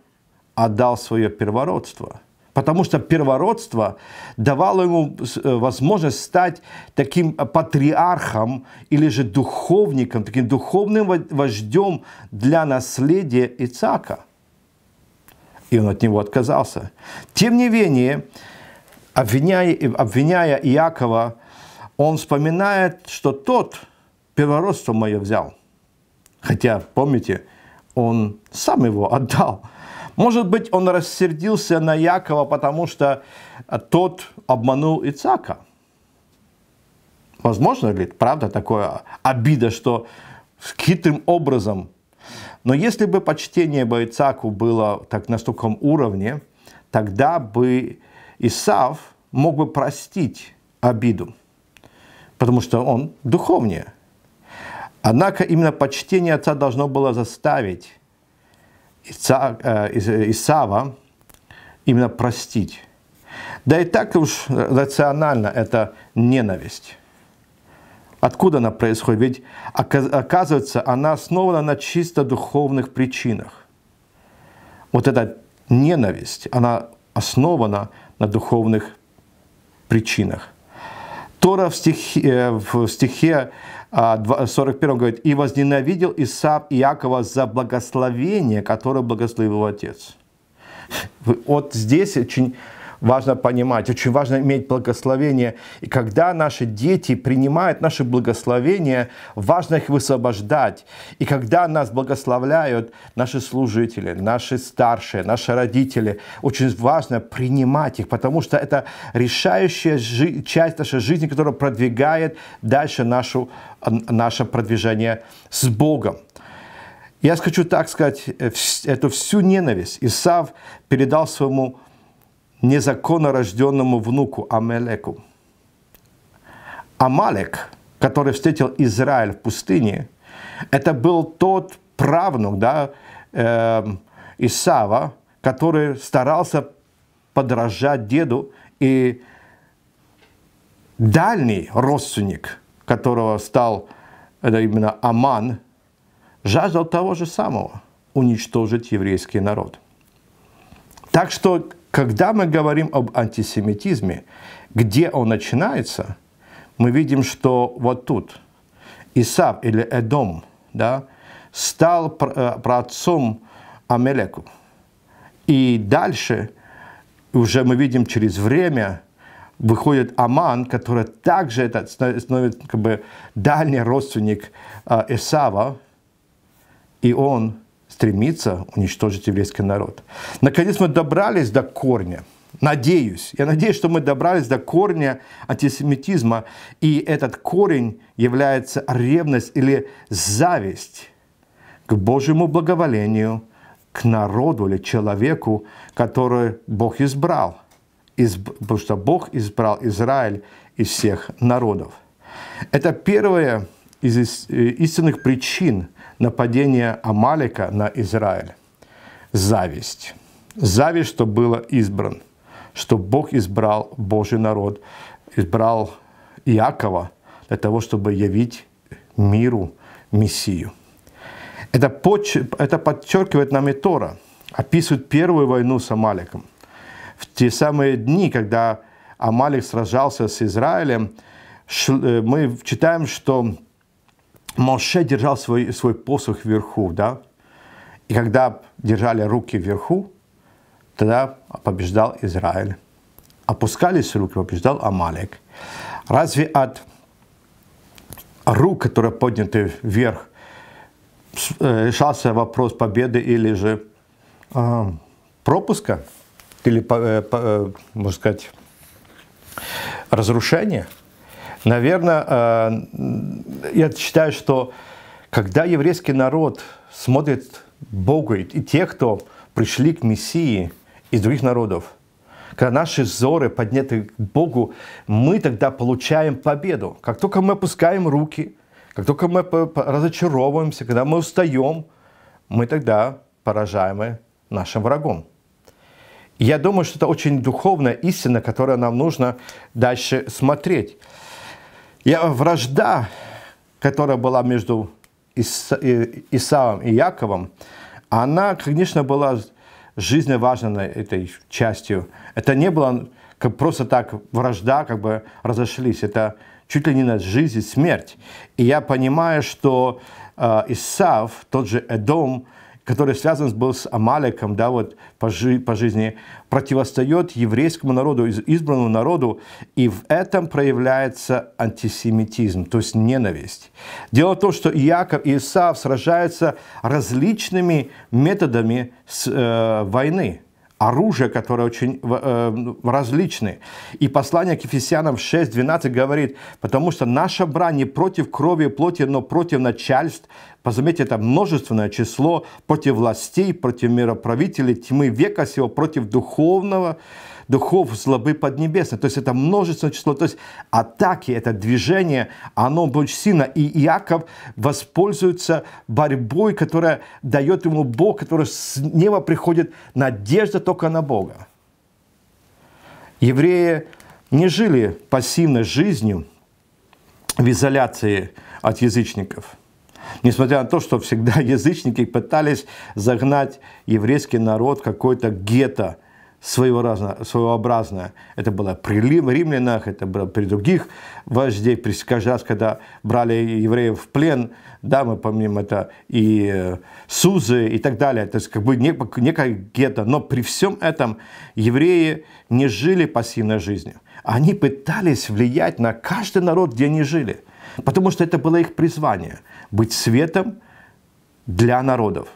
отдал свое первородство. Потому что первородство давало ему э, возможность стать таким э, патриархом или же духовником, таким духовным вождем для наследия Ицака. И он от него отказался. Тем не менее, обвиняя, э, обвиняя Иакова, он вспоминает, что тот первородство мое взял. Хотя, помните, он сам его отдал – может быть, он рассердился на Якова, потому что тот обманул Ицака. Возможно, ли, правда, такое обида, что хитрым образом. Но если бы почтение бы Ицаку было так на таком уровне, тогда бы Исав мог бы простить обиду, потому что он духовнее. Однако именно почтение отца должно было заставить Исава э, именно простить. Да и так уж рационально это ненависть. Откуда она происходит? Ведь оказывается, она основана на чисто духовных причинах. Вот эта ненависть, она основана на духовных причинах. Тора в стихе, э, в стихе 41 а, говорит, «И возненавидел Исав Иакова за благословение, которое благословил его отец». Вот здесь очень важно понимать, очень важно иметь благословение. И когда наши дети принимают наше благословение, важно их высвобождать. И когда нас благословляют наши служители, наши старшие, наши родители, очень важно принимать их, потому что это решающая часть нашей жизни, которая продвигает дальше нашу, наше продвижение с Богом. Я хочу так сказать, э, эту всю ненависть Исав передал своему незаконно рожденному внуку Амелеку. Амалек, который встретил Израиль в пустыне, это был тот правнук да, э, Исава, который старался подражать деду и дальний родственник, которого стал это именно Аман, жаждал того же самого – уничтожить еврейский народ. Так что когда мы говорим об антисемитизме, где он начинается, мы видим, что вот тут Исав или Эдом да, стал э, праотцом Амелеку. И дальше уже мы видим через время выходит Аман, который также этот становится как бы дальний родственник э, Исава, и он стремится уничтожить еврейский народ. Наконец мы добрались до корня. Надеюсь, я надеюсь, что мы добрались до корня антисемитизма, и этот корень является ревность или зависть к Божьему благоволению, к народу или человеку, который Бог избрал. потому что Бог избрал Израиль из всех народов. Это первая из э, истинных причин нападение Амалика на Израиль. Зависть. Зависть, что было избран, что Бог избрал Божий народ, избрал Иакова для того, чтобы явить миру Мессию. Это, это подчеркивает нам и Тора, описывает первую войну с Амаликом. В те самые дни, когда Амалик сражался с Израилем, э, мы читаем, что Моше держал свой, свой посох вверху, да? И когда держали руки вверху, тогда побеждал Израиль. Опускались руки, побеждал Амалик. Разве от рук, которые подняты вверх, э, решался вопрос победы или же э, пропуска, или, э, э, можно сказать, разрушения? Наверное, э, я считаю, что когда еврейский народ смотрит Бога и те, кто пришли к Мессии из других народов, когда наши взоры подняты к Богу, мы тогда получаем победу. Как только мы опускаем руки, как только мы разочаровываемся, когда мы устаем, мы тогда поражаемы нашим врагом. Я думаю, что это очень духовная истина, которая нам нужно дальше смотреть. Я, вражда, которая была между Исаом и Яковом, она, конечно, была жизненно важной этой частью. Это не было как просто так вражда, как бы разошлись. Это чуть ли не на жизнь и смерть. И я понимаю, что э, Исав, тот же Эдом, который связан был с Амаликом, да, вот по, жи по жизни, противостоит еврейскому народу, избранному народу, и в этом проявляется антисемитизм, то есть ненависть. Дело в том, что Иаков и Исаав сражаются различными методами с, э, войны – оружие, которое очень э, э ну, различны. И послание к Ефесянам 6.12 говорит, потому что наша брань не против крови и плоти, но против начальств, Позаметьте, это множественное число против властей, против мироправителей, тьмы века сего, против духовного духов злобы поднебесной. То есть это множественное число. То есть атаки, это движение, оно очень сильно. И Иаков воспользуется борьбой, которая дает ему Бог, который с неба приходит надежда только на Бога. Евреи не жили пассивной жизнью в изоляции от язычников – Несмотря на то, что всегда язычники пытались загнать еврейский народ в какой то гетто, своего разно, своеобразное. Это было при римлянах, это было при других вождей, при, каждый раз, когда брали евреев в плен, да, мы помним это, и э, Сузы, и так далее. То есть как бы некое гетто. Но при всем этом евреи не жили пассивной жизнью. Они пытались влиять на каждый народ, где они жили. Потому что это было их призвание – быть светом для народов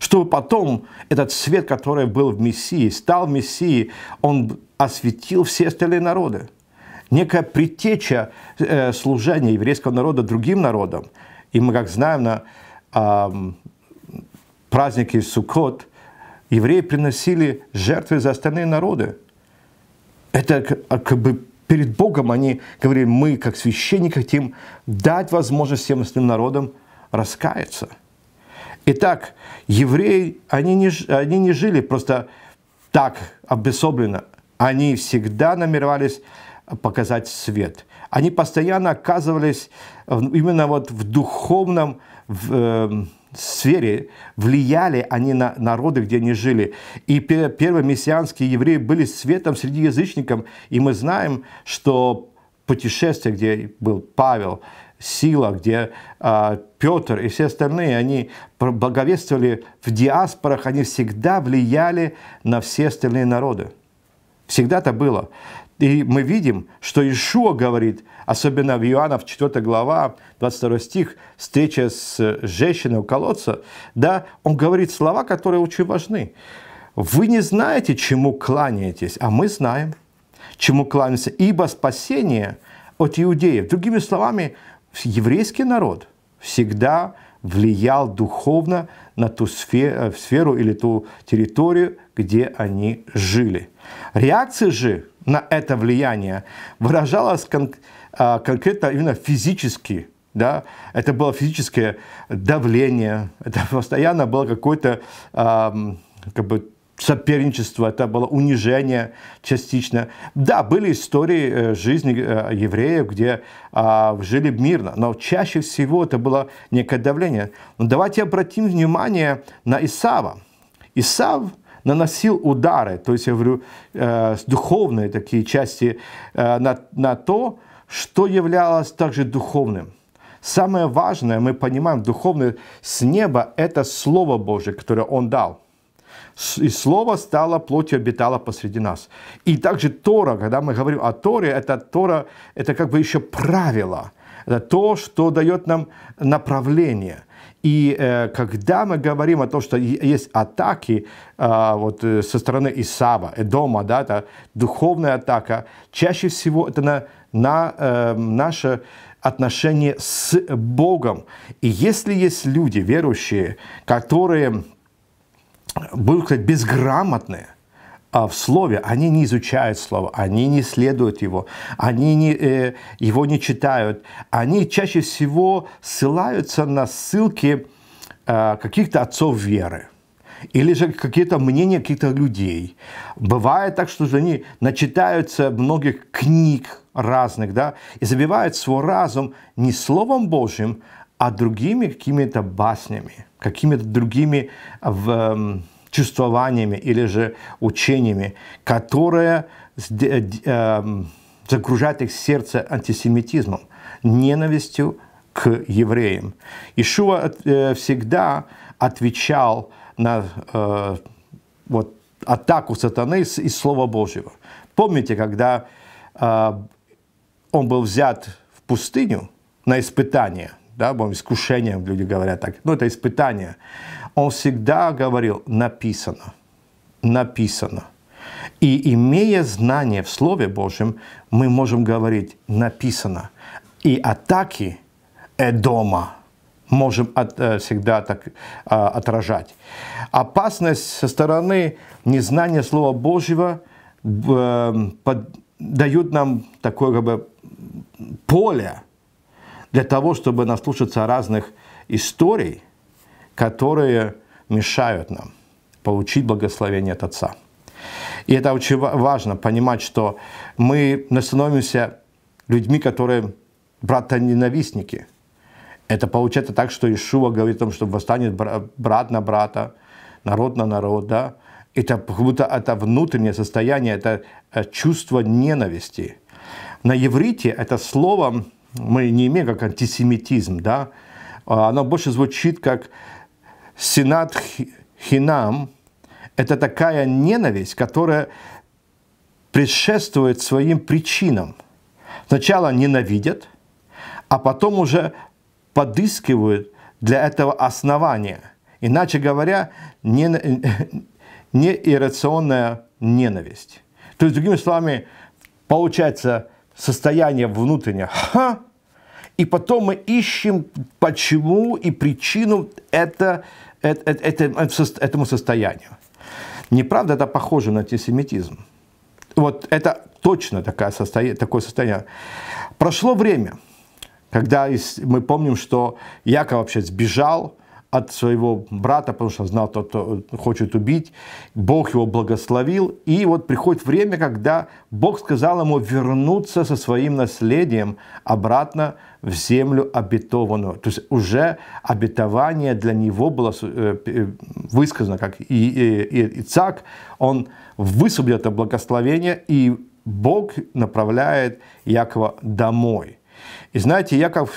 чтобы потом этот свет, который был в Мессии, стал Мессией, он осветил все остальные народы. Некая предтеча э, служения еврейского народа другим народам. И мы, как знаем, на э, празднике Суккот евреи приносили жертвы за остальные народы. Это а, как бы перед Богом они говорили, мы, как священники, хотим дать возможность всем остальным народам раскаяться – Итак, евреи, они не, они не жили просто так, обесобленно. Они всегда намеревались показать свет. Они постоянно оказывались именно вот в духовном в, э, сфере, влияли они на народы, где они жили. И первые мессианские евреи были светом среди язычников. И мы знаем, что путешествие, где был Павел, сила, где а, Петр и все остальные, они благовествовали в диаспорах, они всегда влияли на все остальные народы. Всегда это было. И мы видим, что Ишуа говорит, особенно в Иоанна, в 4 глава, 22 стих, встреча с женщиной у колодца, да, он говорит слова, которые очень важны. «Вы не знаете, чему кланяетесь, а мы знаем, чему кланяемся, ибо спасение от иудеев». Другими словами, еврейский народ всегда влиял духовно на ту э, сферу, или ту территорию, где они жили. Реакция же на это влияние выражалась кон а, конкретно именно физически. Да? Это было физическое давление, это постоянно было какое-то э, как бы соперничество, это было унижение частично. Да, были истории э, жизни э, евреев, где а, жили мирно, но чаще всего это было некое давление. Но давайте обратим внимание на Исава. Исав наносил удары, то есть, я говорю, э, духовные такие части, э, на, на то, что являлось также духовным. Самое важное, мы понимаем, духовное с неба – это Слово Божие, которое Он дал – и Слово стало плотью, обитало посреди нас. И также Тора, когда мы говорим о Торе, это Тора, это как бы еще правило, это то, что дает нам направление – и э, когда мы говорим о том, что есть атаки э, вот, э, со стороны Исава, Эдома, да, это духовная атака, чаще всего это на, на э, наше отношение с Богом. И если есть люди, верующие, которые будут сказать, безграмотные а в слове, они не изучают слово, они не следуют его, они не, э, его не читают, они чаще всего ссылаются на ссылки э, каких-то отцов веры или же какие-то мнения каких-то людей. Бывает так, что они начитаются многих книг разных, да, и забивают свой разум не Словом Божьим, а другими какими-то баснями какими-то другими а, чувствованиями или же учениями, которые э, э, загружают их сердце антисемитизмом, ненавистью к евреям. Ишуа э, всегда отвечал на вот, атаку сатаны из Слова Божьего. Помните, когда он был взят в пустыню на испытание – да, будем искушением, люди говорят так, ну это испытание. Он всегда говорил, написано, написано. И имея знание в Слове Божьем, мы можем говорить «написано». И атаки Эдома можем от, э, всегда так а, отражать. Опасность со стороны незнания Слова Божьего э, под, дают нам такое как бы поле, для того, чтобы наслушаться разных историй, которые мешают нам получить благословение от Отца. И это очень важно понимать, что мы становимся людьми, которые брата-ненавистники. Это получается так, что Ишуа говорит о том, что восстанет брат на брата, народ на народ, да? Это как будто это внутреннее состояние, это э, чувство ненависти. На иврите это слово мы не имеем как антисемитизм, да, а, оно больше звучит как сенат хинам, это такая ненависть, которая предшествует своим причинам. Сначала ненавидят, а потом уже подыскивают для этого основания. Иначе говоря, не, не иррационная ненависть. То есть, другими словами, получается, состояние внутреннее. Ха! И потом мы ищем, почему и причину это, э, э, это, это, этому состоянию. Неправда, это похоже на антисемитизм. Вот это точно такое состояние. Такое состояние. Прошло время, когда мы помним, что Яков вообще сбежал, от своего брата, потому что знал, тот, кто хочет убить. Бог его благословил. И вот приходит время, когда Бог сказал ему вернуться со своим наследием обратно в землю обетованную. То есть уже обетование для него было э, э, высказано, как и, и, и Ицак, он высвободил это благословение, и Бог направляет Якова домой. И знаете, я как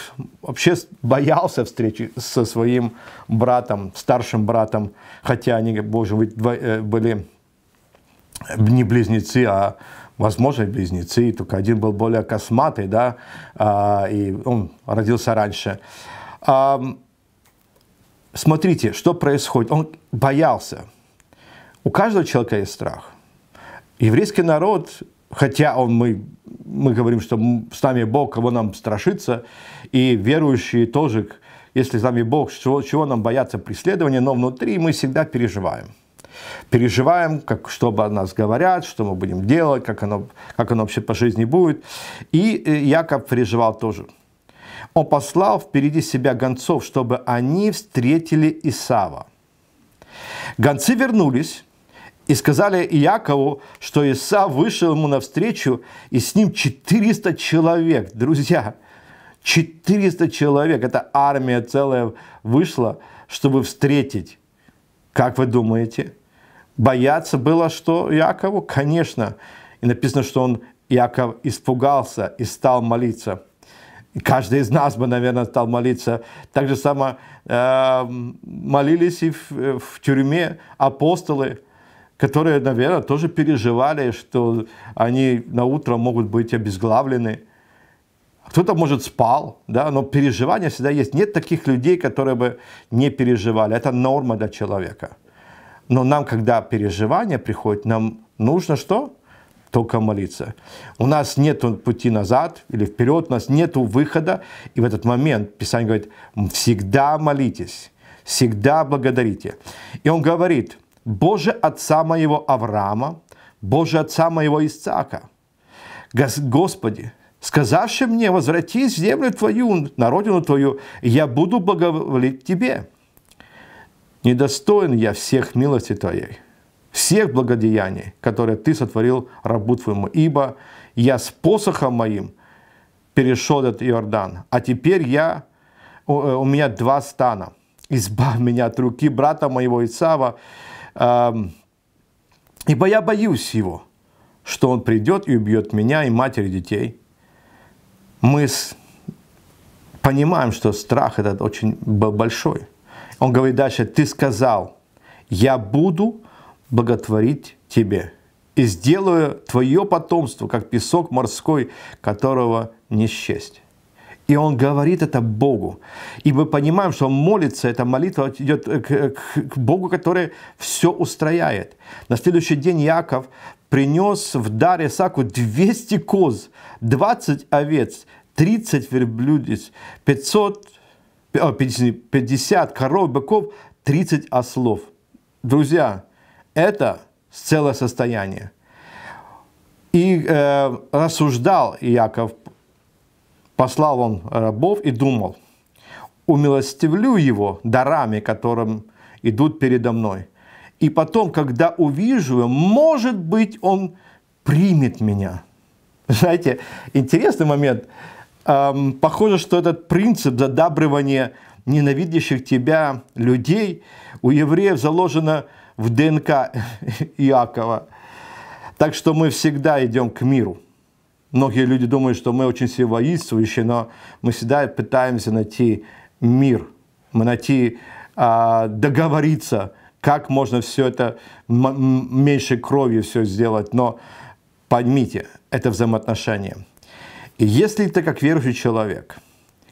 вообще боялся встречи со своим братом, старшим братом, хотя они, боже мой, э, были не близнецы, а возможно, близнецы, только один был более косматый, да, а, и он родился раньше. Смотрите, что происходит. Он боялся. У каждого человека есть страх. Еврейский народ, хотя он, мы мы говорим, что с нами Бог, кого нам страшится, и верующие тоже, если с нами Бог, чего, чего нам бояться преследования, но внутри мы всегда переживаем. Переживаем, как, что об нас говорят, что мы будем делать, как оно, как оно вообще по жизни будет. И э, Яков переживал тоже. Он послал впереди себя гонцов, чтобы они встретили Исава. Гонцы вернулись, и сказали Иакову, что Иса вышел ему навстречу, и с ним 400 человек. Друзья, 400 человек, это армия целая вышла, чтобы встретить. Как вы думаете? Бояться было что Иакову? Конечно. И написано, что он, Иаков испугался и стал молиться. каждый из нас бы, наверное, стал молиться. Так же само э, молились и в, э, в тюрьме апостолы которые, наверное, тоже переживали, что они на утро могут быть обезглавлены. Кто-то, может, спал, да, но переживания всегда есть. Нет таких людей, которые бы не переживали. Это норма для человека. Но нам, когда переживания приходят, нам нужно что? Только молиться. У нас нет пути назад или вперед, у нас нет выхода. И в этот момент Писание говорит, всегда молитесь, всегда благодарите. И он говорит, Боже Отца моего Авраама, Боже Отца моего Исаака. Господи, сказавши мне, возвратись в землю Твою, на родину Твою, я буду благоволить Тебе. Недостоин я всех милости Твоей, всех благодеяний, которые Ты сотворил рабу Твоему, ибо я с посохом моим перешел этот Иордан, а теперь я, у э, меня два стана. Избавь меня от руки брата моего Исава, Ибо я боюсь его, что он придет и убьет меня и матери детей. Мы понимаем, что страх этот очень большой. Он говорит дальше, ты сказал, я буду благотворить тебе и сделаю твое потомство, как песок морской, которого не счесть. И он говорит это Богу. И мы понимаем, что он молится, эта молитва идет к, к, к Богу, который все устрояет. На следующий день Яков принес в дар Исаку 200 коз, 20 овец, 30 верблюдец, 500, 50 коров, быков, 30 ослов. Друзья, это целое состояние. И э, рассуждал Яков Послал он рабов и думал, умилостивлю его дарами, которым идут передо мной. И потом, когда увижу, может быть, он примет меня. Знаете, интересный момент. Эм, похоже, что этот принцип задабривания ненавидящих тебя людей у евреев заложено в ДНК Иакова. Так что мы всегда идем к миру. Многие люди думают, что мы очень севоистствующие, но мы всегда пытаемся найти мир, мы найти а, договориться, как можно все это меньше крови все сделать. Но поймите, это взаимоотношения. И если ты как верующий человек,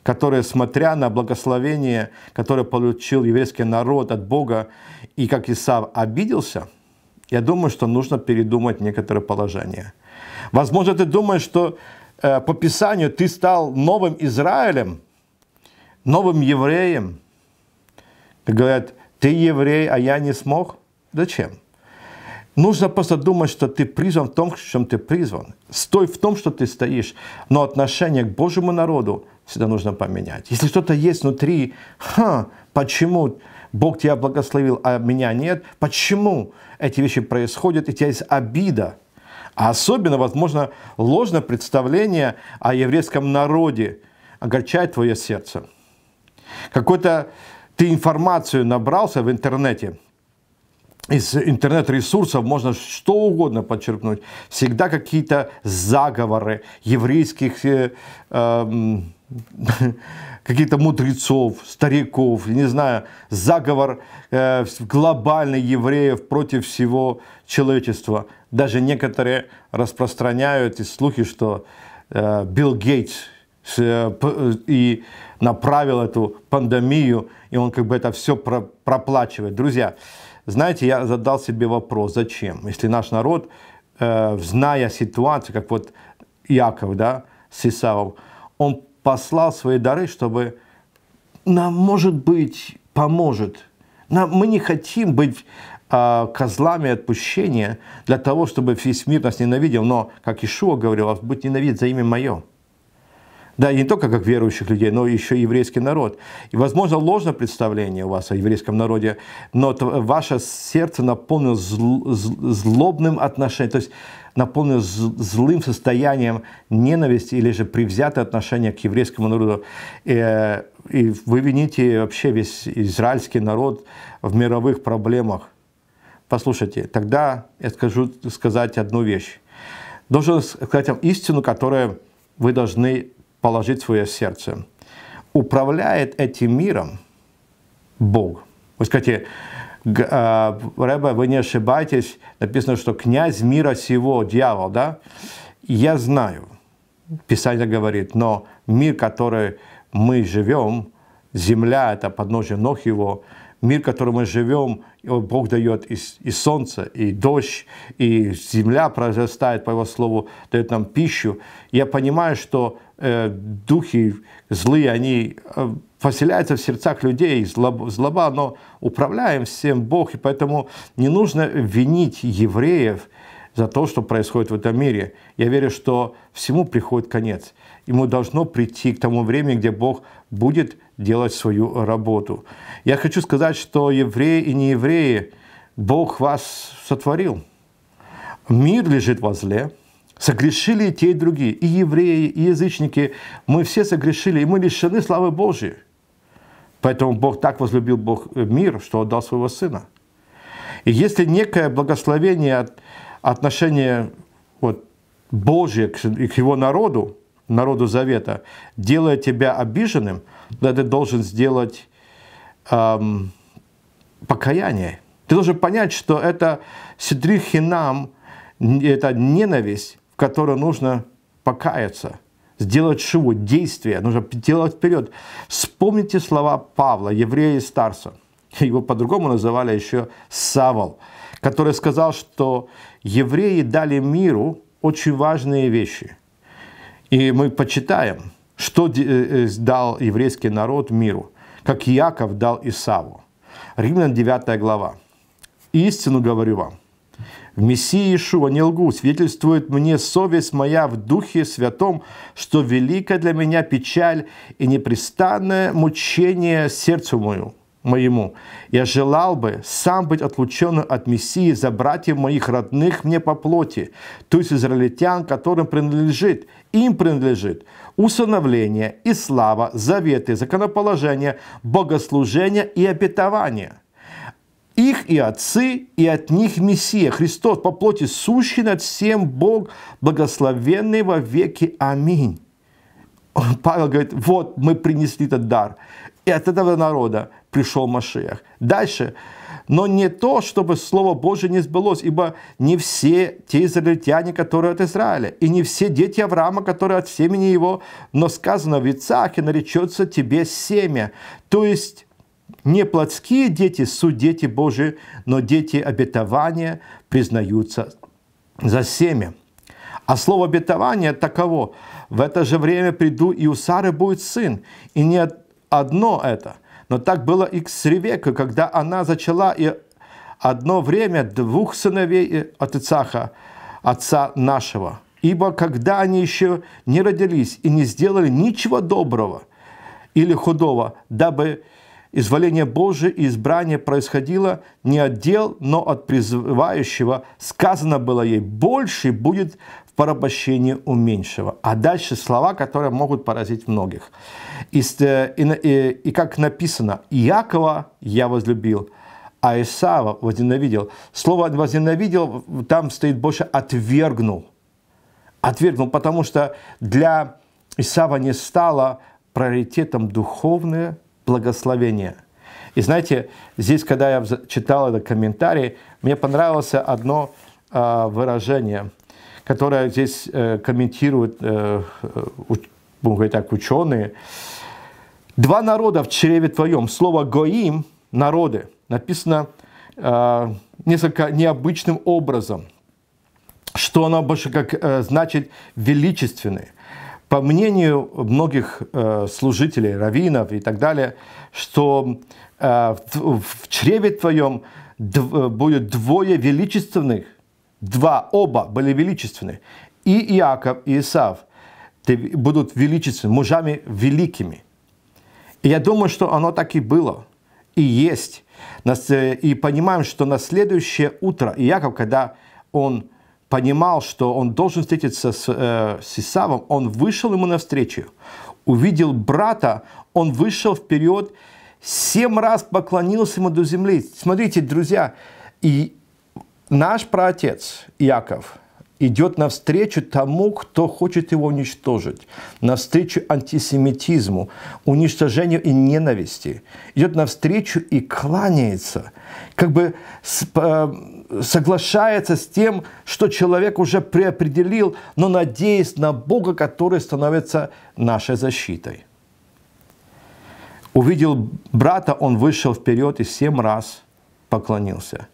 который, смотря на благословение, которое получил еврейский народ от Бога, и как Исав обиделся, я думаю, что нужно передумать некоторые положения – Возможно, ты думаешь, что э, по Писанию ты стал новым Израилем, новым евреем. Как говорят, ты еврей, а я не смог. Зачем? Нужно просто думать, что ты призван в том, в чем ты призван. Стой в том, что ты стоишь. Но отношение к Божьему народу всегда нужно поменять. Если что-то есть внутри, ха, почему Бог тебя благословил, а меня нет, почему эти вещи происходят, и у тебя есть обида, а особенно, возможно, ложное представление о еврейском народе огорчает твое сердце. Какой-то ты информацию набрался в интернете, из интернет-ресурсов можно что угодно подчеркнуть. Всегда какие-то заговоры еврейских э, э, каких-то мудрецов, стариков, не знаю, заговор э, глобальный евреев против всего человечества. Даже некоторые распространяют и слухи, что э, Билл Гейтс э, э, и направил эту пандемию, и он как бы это все про проплачивает. Друзья, знаете, я задал себе вопрос, зачем? Если наш народ, э, зная ситуацию, как вот Яков, да, с Исавом, он послал свои дары, чтобы нам, может быть, поможет. Нам, мы не хотим быть а, козлами отпущения для того, чтобы весь мир нас ненавидел. Но, как Ишуа говорил, вас будет ненавидеть за имя Мое. Да, не только как верующих людей, но еще и еврейский народ. И, возможно, ложное представление у вас о еврейском народе, но ваше сердце наполнено зл, зл, злобным отношением, то есть наполнено злым состоянием ненависти или же привзятое отношение к еврейскому народу. И, э, и вы вините вообще весь израильский народ в мировых проблемах. Послушайте, тогда я скажу сказать одну вещь. Должен сказать вам истину, которую вы должны положить в свое сердце. Управляет этим миром Бог. Вы скажете, а, Рэба, вы не ошибаетесь, написано, что князь мира сего, дьявол, да? Я знаю, Писание говорит, но мир, который мы живем, земля – это подножие ног его, мир, в котором мы живем, Бог дает и, и солнце, и дождь, и земля произрастает, по его слову, дает нам пищу. Я понимаю, что э, духи злые, они э, поселяются в сердцах людей, злоб, злоба, но управляем всем Бог, и поэтому не нужно винить евреев за то, что происходит в этом мире. Я верю, что всему приходит конец ему должно прийти к тому времени, где Бог будет делать свою работу. Я хочу сказать, что евреи и неевреи, Бог вас сотворил. Мир лежит возле, согрешили и те, и другие, и евреи, и язычники. Мы все согрешили, и мы лишены славы Божьей. Поэтому Бог так возлюбил Бог э, мир, что отдал своего Сына. И если некое благословение, отношение вот, Божье к Его народу, народу Завета, делая тебя обиженным, да ты должен сделать эм, покаяние. Ты должен понять, что это сидрихинам, это ненависть, в которой нужно покаяться, сделать шиву, действие, нужно делать вперед. Вспомните слова Павла, еврея из Старса. Его по-другому называли еще Савол, который сказал, что евреи дали миру очень важные вещи – и мы почитаем, что э, э, дал еврейский народ миру, как Иаков дал Исаву. Римлян 9 глава. «Истину говорю вам, в Мессии Ишуа не лгу, свидетельствует мне совесть моя в Духе Святом, что велика для меня печаль и непрестанное мучение сердцу мою моему. Я желал бы сам быть отлученным от Мессии за братьев моих родных мне по плоти, то есть израильтян, которым принадлежит, им принадлежит усыновление и слава, заветы, законоположение, богослужение и обетование. Их и отцы, и от них Мессия, Христос, по плоти сущий над всем Бог, благословенный во веки. Аминь. Павел говорит, вот мы принесли этот дар и от этого народа пришел Машиах. Дальше. Но не то, чтобы Слово Божие не сбылось, ибо не все те израильтяне, которые от Израиля, и не все дети Авраама, которые от семени его, но сказано в Ицахе наречется тебе семя. То есть не плотские дети, суть дети Божии, но дети обетования признаются за семя. А слово обетование таково. В это же время приду, и у Сары будет сын. И не одно это, но так было и с Ревекой, когда она зачала и одно время двух сыновей от Ицаха, отца нашего. Ибо когда они еще не родились и не сделали ничего доброго или худого, дабы изволение Божие и избрание происходило не от дел, но от призывающего, сказано было ей, больше будет в порабощении у меньшего. А дальше слова, которые могут поразить многих. И, э, и, и, и как написано, Иакова я возлюбил, а Исава возненавидел. Слово «возненавидел» там стоит больше «отвергнул». Отвергнул, потому что для Исава не стало приоритетом духовное благословение – и знаете, здесь, когда я читал этот комментарий, мне понравилось одно э, выражение которое здесь э, комментируют, э, э, будем говорить так, ученые. «Два народа в чреве твоем». Слово «гоим» — «народы» написано несколько необычным образом, что оно больше как значит «величественный». По мнению многих служителей, раввинов и так далее, что в чреве твоем будет двое величественных – Два, оба были величественны. И Иаков, и Исав будут величественными, мужами великими. И я думаю, что оно так и было, и есть. Э, и понимаем, что на следующее утро Иаков, когда он понимал, что он должен встретиться с, э, с Исавом, он вышел ему навстречу, увидел брата, он вышел вперед, семь раз поклонился ему до земли. Смотрите, друзья, и Наш праотец Яков идет навстречу тому, кто хочет его уничтожить, навстречу антисемитизму, уничтожению и ненависти, идет навстречу и кланяется, как бы э, соглашается с тем, что человек уже преопределил, но надеясь на Бога, который становится нашей защитой. Увидел брата, он вышел вперед и семь раз – поклонился.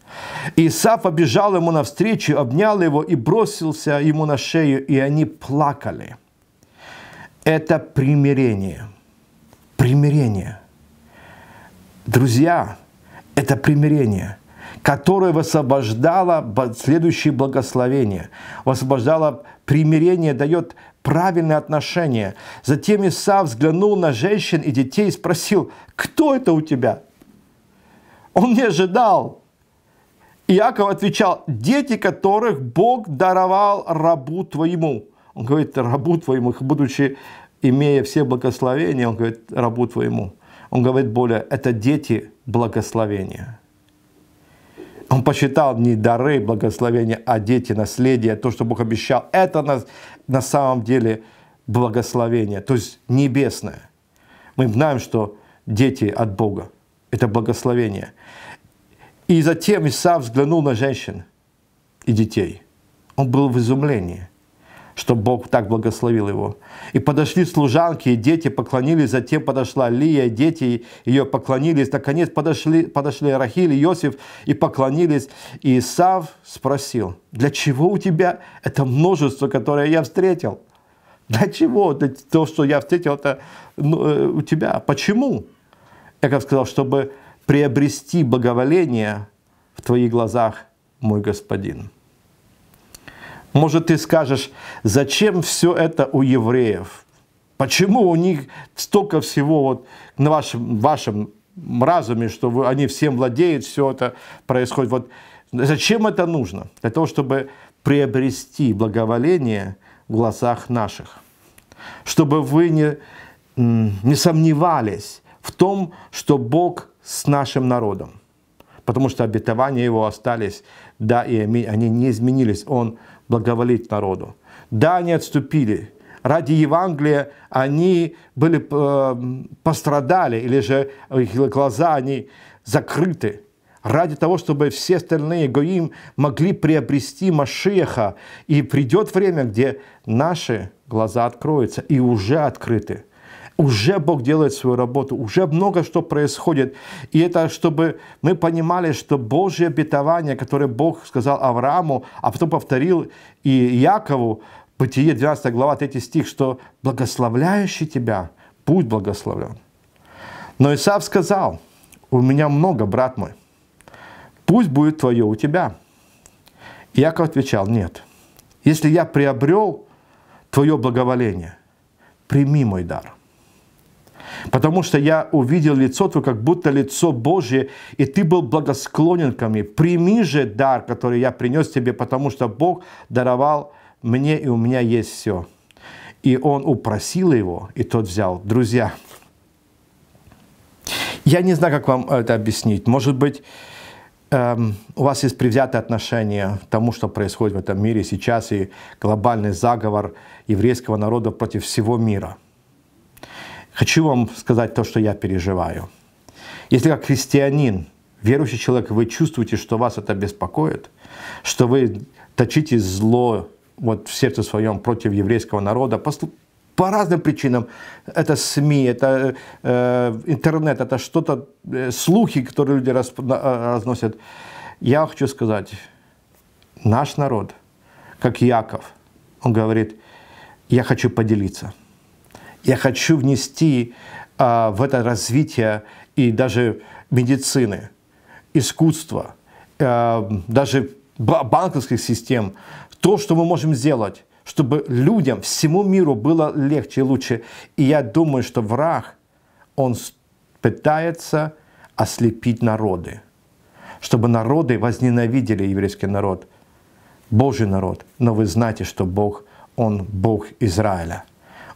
Исаф побежал ему навстречу, обнял его и бросился ему на шею, и они плакали. Это примирение. Примирение. Друзья, это примирение, которое высвобождало следующее благословение. Высвобождало примирение, дает правильное отношение. Затем Исаав взглянул на женщин и детей и спросил, кто это у тебя? Он не ожидал. Иаков отвечал, дети которых Бог даровал рабу твоему. Он говорит, рабу твоему, будучи, имея все благословения, он говорит, рабу твоему. Он говорит более, это дети благословения. Он посчитал не дары благословения, а дети, наследия, то, что Бог обещал. Это на, на самом деле благословение, то есть небесное. Мы знаем, что дети от Бога – это благословение. И затем Исав взглянул на женщин и детей. Он был в изумлении, что Бог так благословил его. И подошли служанки, и дети поклонились, затем подошла Лия, дети ее поклонились. Наконец подошли, подошли Рахиль и Иосиф и поклонились. И Исав спросил, для чего у тебя это множество, которое я встретил? Для чего? Для то, что я встретил, это ну, э, у тебя. Почему? Я как сказал, чтобы приобрести благоволение в твоих глазах, мой господин. Может, ты скажешь, зачем все это у евреев? Почему у них столько всего вот на вашем, вашем разуме, что вы, они всем владеют, все это происходит? Вот зачем это нужно? Для того, чтобы приобрести благоволение в глазах наших. Чтобы вы не, не сомневались в том, что Бог с нашим народом, потому что обетования Его остались, да и аминь, они не изменились, Он благоволит народу. Да, они отступили, ради Евангелия они были, э, пострадали, или же их глаза они закрыты, ради того, чтобы все остальные Гоим могли приобрести Машеха. И придет время, где наши глаза откроются и уже открыты уже Бог делает свою работу, уже много что происходит. И это, чтобы мы понимали, что Божье обетование, которое Бог сказал Аврааму, а потом повторил и Якову, Бытие 12 глава 3 стих, что «благословляющий тебя, будь благословлен». Но Исаав сказал, «У меня много, брат мой, пусть будет твое у тебя». И Яков отвечал, «Нет, если я приобрел твое благоволение, прими мой дар» потому что я увидел лицо Твое, как будто лицо Божье, и Ты был благосклонен ко мне. Прими же дар, который я принес Тебе, потому что Бог даровал мне, и у меня есть все». И он упросил его, и тот взял. Друзья, я не знаю, как вам это объяснить. Может быть, эм, у вас есть привзятое отношение к тому, что происходит в этом мире сейчас, и глобальный заговор еврейского народа против всего мира – Хочу вам сказать то, что я переживаю. Если как христианин, верующий человек, вы чувствуете, что вас это беспокоит, что вы точите зло вот в сердце своем против еврейского народа, по разным причинам. Это СМИ, это э, интернет, это что-то, э, слухи, которые люди раз, на, э, разносят. Я хочу сказать, наш народ, как Яков, он говорит, я хочу поделиться. Я хочу внести а, в это развитие и даже медицины, искусства, а, даже банковских систем, то, что мы можем сделать, чтобы людям, всему миру было легче и лучше. И я думаю, что враг, он пытается ослепить народы, чтобы народы возненавидели еврейский народ, Божий народ. Но вы знаете, что Бог, Он Бог Израиля.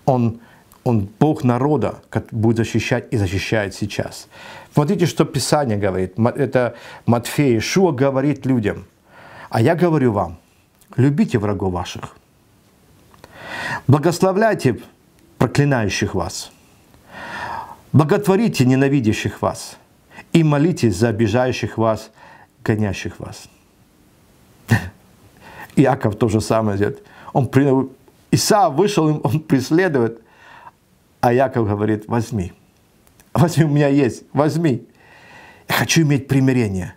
Он он Бог народа, который будет защищать и защищает сейчас. Смотрите, что Писание говорит. Это Матфея Шуа говорит людям. А я говорю вам, любите врагов ваших. Благословляйте проклинающих вас. Благотворите ненавидящих вас. И молитесь за обижающих вас, гонящих вас. Иаков то же самое делает. Он, Иса вышел, он преследует – а Яков говорит, возьми. Возьми, у меня есть, возьми. Я хочу иметь примирение.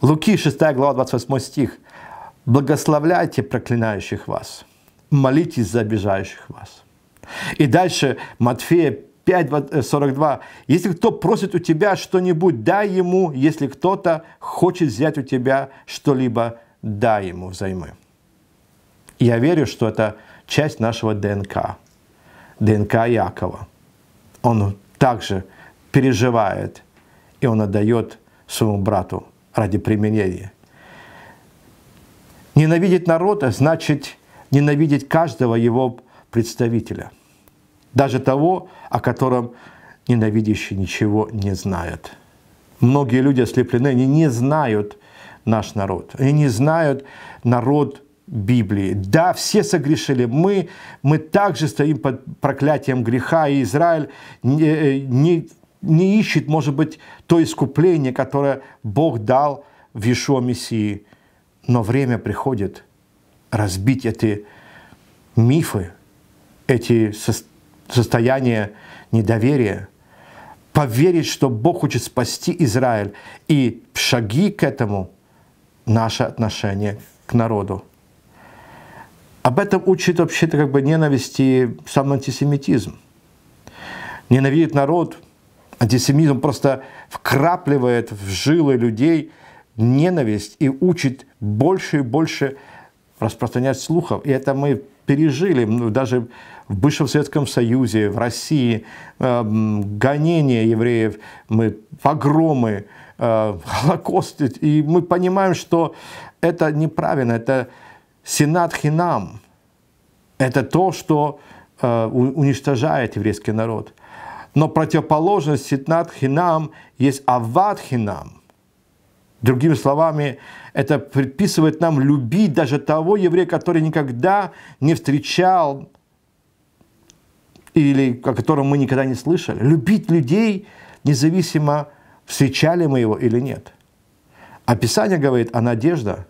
Луки 6 глава 28 стих. Благословляйте проклинающих вас, молитесь за обижающих вас. И дальше Матфея 5.42. Э, Если кто просит у тебя что-нибудь, дай ему. Если кто-то хочет взять у тебя что-либо, дай ему взаймы. Я верю, что это часть нашего ДНК. ДНК Якова. Он также переживает, и он отдает своему брату ради применения. Ненавидеть народа значит ненавидеть каждого его представителя, даже того, о котором ненавидящий ничего не знает. Многие люди ослеплены, они не знают наш народ, они не знают народ Библии. Да, все согрешили мы, мы также стоим под проклятием греха, и Израиль не, э, не, не ищет, может быть, то искупление, которое Бог дал в Ишуа Мессии. Но время приходит разбить эти мифы, эти состояния недоверия, поверить, что Бог хочет спасти Израиль, и шаги к этому – наше отношение к народу. Об этом учит вообще-то как бы ненависти сам антисемитизм. Ненавидит народ, антисемитизм просто вкрапливает в жилы людей ненависть и учит больше и больше распространять слухов. И это мы пережили даже в бывшем Советском Союзе, в России, э, гонения евреев, мы, погромы, э, Холокост. И мы понимаем, что это неправильно, это Сенат Хинам – это то, что э, уничтожает еврейский народ. Но противоположность Сенат Хинам есть Ават Хинам. Другими словами, это предписывает нам любить даже того еврея, который никогда не встречал или о котором мы никогда не слышали. Любить людей, независимо, встречали мы его или нет. А Писание говорит, а надежда,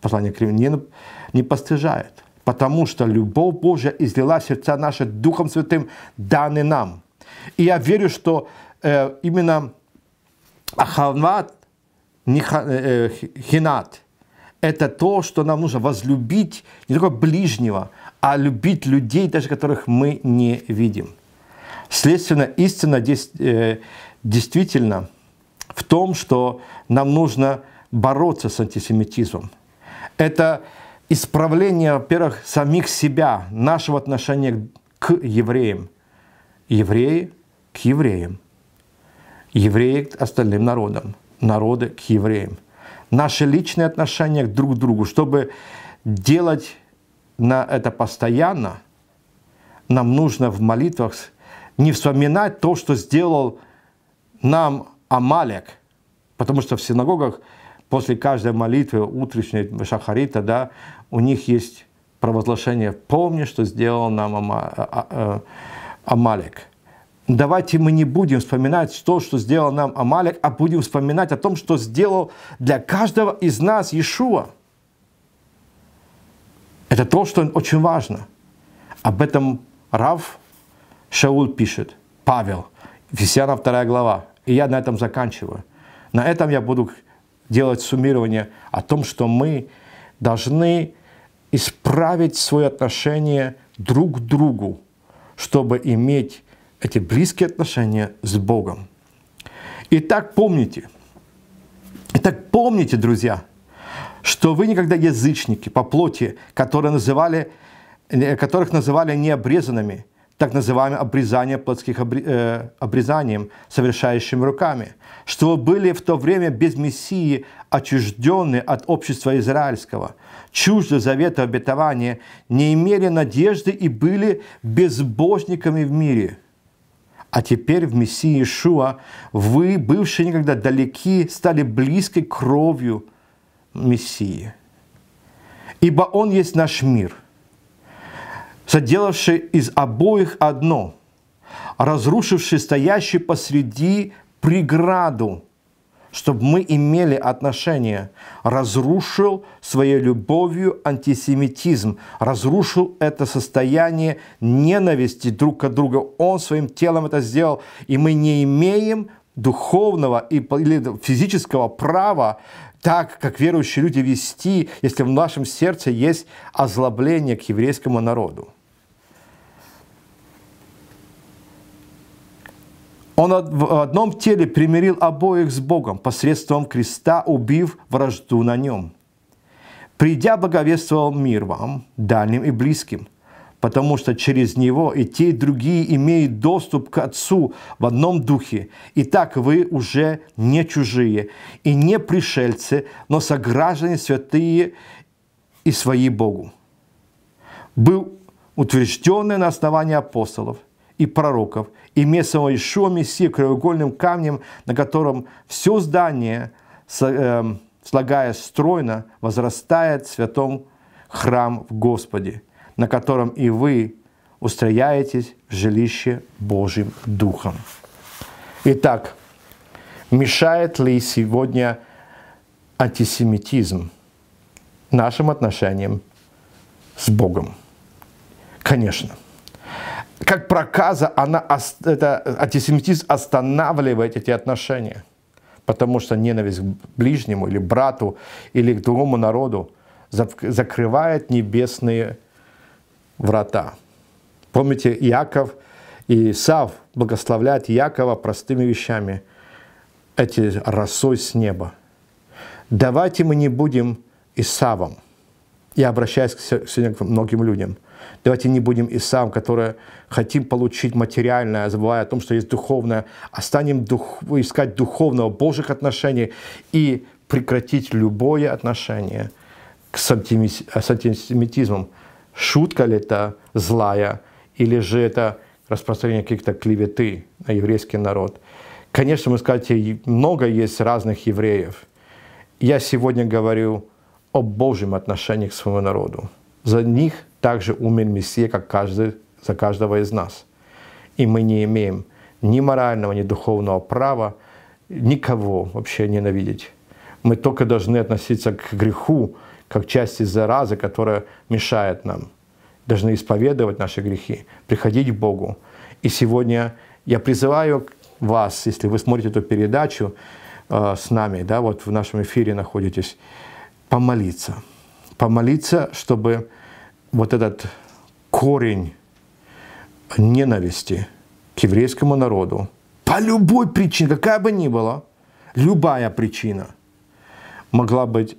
послание к Римлянам, не постыжает, потому что любовь Божья излила сердца наши Духом Святым, данный нам. И я верю, что э, именно Ахават, не ха, э, э Хинат, это то, что нам нужно возлюбить не только ближнего, а любить людей, даже которых мы не видим. Следственно, истина э, действительно в том, что нам нужно бороться с антисемитизмом. Это исправление, во-первых, самих себя, нашего отношения к евреям. Евреи к евреям. Евреи к остальным народам. Народы к евреям. Наши личные отношения друг к другу, чтобы делать на это постоянно, нам нужно в молитвах не вспоминать то, что сделал нам Амалек, потому что в синагогах после каждой молитвы утренней шахарита, да, у них есть провозглашение «Помни, что сделал нам Ама, а, а, э, Амалек». Давайте мы не будем вспоминать то, что сделал нам Амалек, а будем вспоминать о том, что сделал для каждого из нас Иешуа. Это то, что очень важно. Об этом Рав Шаул пишет, Павел, Ефесянам 2 глава. И я на этом заканчиваю. На этом я буду делать суммирование о том, что мы должны исправить свои отношения друг к другу, чтобы иметь эти близкие отношения с Богом. Итак, помните, итак, помните, друзья, что вы никогда язычники по плоти, которые называли, э, которых называли необрезанными, так называемое обрезание плотских обре, э, обрезанием, совершающим руками, что вы были в то время без Мессии, отчужденные от общества израильского – чужды завета обетования, не имели надежды и были безбожниками в мире. А теперь в Мессии Ишуа вы, бывшие никогда далеки, стали близкой кровью Мессии. Ибо Он есть наш мир, соделавший из обоих одно, разрушивший стоящий посреди преграду – чтобы мы имели отношение, разрушил своей любовью антисемитизм, разрушил это состояние ненависти друг к другу. Он своим телом это сделал, и мы не имеем духовного или физического права так, как верующие люди вести, если в нашем сердце есть озлобление к еврейскому народу. Он в одном теле примирил обоих с Богом посредством креста, убив вражду на нем. Придя, благовествовал мир вам, дальним и близким, потому что через него и те, и другие имеют доступ к Отцу в одном духе. И так вы уже не чужие и не пришельцы, но сограждане святые и свои Богу. Был утвержденный на основании апостолов – и пророков, и Месово Ишо Мессия краеугольным камнем, на котором все здание, эм, слагая стройно, возрастает в святом храм в Господе, на котором и вы устрояетесь в жилище Божьим Духом. Итак, мешает ли сегодня антисемитизм нашим отношениям с Богом? Конечно как проказа, она, это, антисемитизм останавливает эти отношения. Потому что ненависть к ближнему или брату или к другому народу закрывает небесные врата. Помните, Яков и Сав благословляют Якова простыми вещами, эти росой с неба. Давайте мы не будем Исавом. Я обращаюсь сегодня к многим людям – Давайте не будем и сам, которые хотим получить материальное, забывая о том, что есть духовное, а станем дух, искать духовного, Божьих отношений и прекратить любое отношение к э, антисемитизмом. Шутка ли это злая, или же это распространение каких-то клеветы на еврейский народ. Конечно, мы скажете, много есть разных евреев. Я сегодня говорю о Божьем отношении к своему народу. За них также умер Мессия, как каждый, за каждого из нас. И мы не имеем ни морального, ни духовного права никого вообще ненавидеть. Мы только должны относиться к греху, как части заразы, которая мешает нам. Должны исповедовать наши грехи, приходить к Богу. И сегодня я призываю вас, если вы смотрите эту передачу э, с нами, да, вот в нашем эфире находитесь, помолиться. Помолиться, чтобы вот этот корень ненависти к еврейскому народу по любой причине, какая бы ни была, любая причина могла быть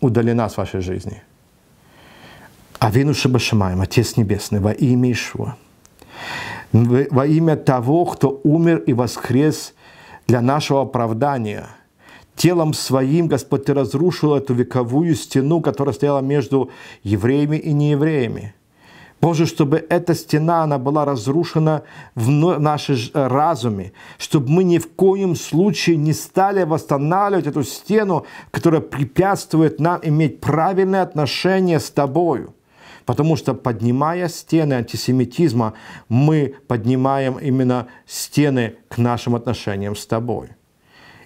удалена с вашей жизни. а вину Шабашамаем, Отец Небесный, во имя Ишуа, во имя того, кто умер и воскрес для нашего оправдания – Телом своим Господь ты разрушил эту вековую стену, которая стояла между евреями и неевреями. Боже, чтобы эта стена, она была разрушена в нашем э, разуме, чтобы мы ни в коем случае не стали восстанавливать эту стену, которая препятствует нам иметь правильное отношение с Тобою. Потому что поднимая стены антисемитизма, мы поднимаем именно стены к нашим отношениям с Тобой.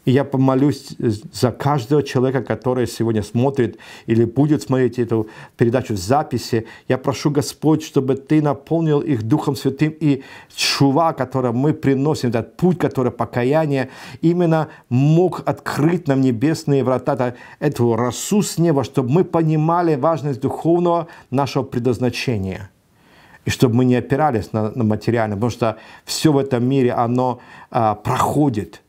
И я помолюсь э, за каждого человека, который сегодня смотрит или будет смотреть эту передачу в записи. Я прошу, Господь, чтобы Ты наполнил их Духом Святым и чува, который мы приносим, этот путь, который покаяние, именно мог открыть нам небесные врата этого расу с неба, чтобы мы понимали важность духовного нашего предназначения и чтобы мы не опирались на, на материальное, потому что все в этом мире, оно а, проходит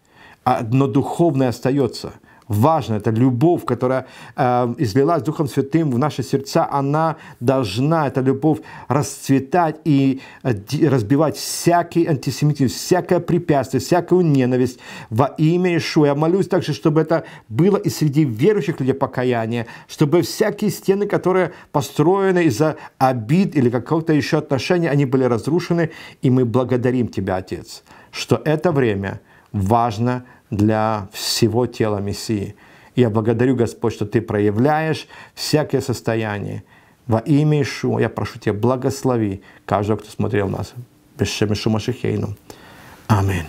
но духовное остается. Важно, это любовь, которая э, излилась Духом Святым в наши сердца, она должна, эта любовь, расцветать и э, разбивать всякий антисемитизм, всякое препятствие, всякую ненависть во имя Ишуа. Я молюсь также, чтобы это было и среди верующих людей покаяние, чтобы всякие стены, которые построены из-за обид или какого-то еще отношения, они были разрушены, и мы благодарим Тебя, Отец, что это время – важно для всего тела Мессии. Я благодарю, Господь, что Ты проявляешь всякое состояние. Во имя Ишуа я прошу Тебя, благослови каждого, кто смотрел нас. Бешем Ишу Машихейну. Аминь.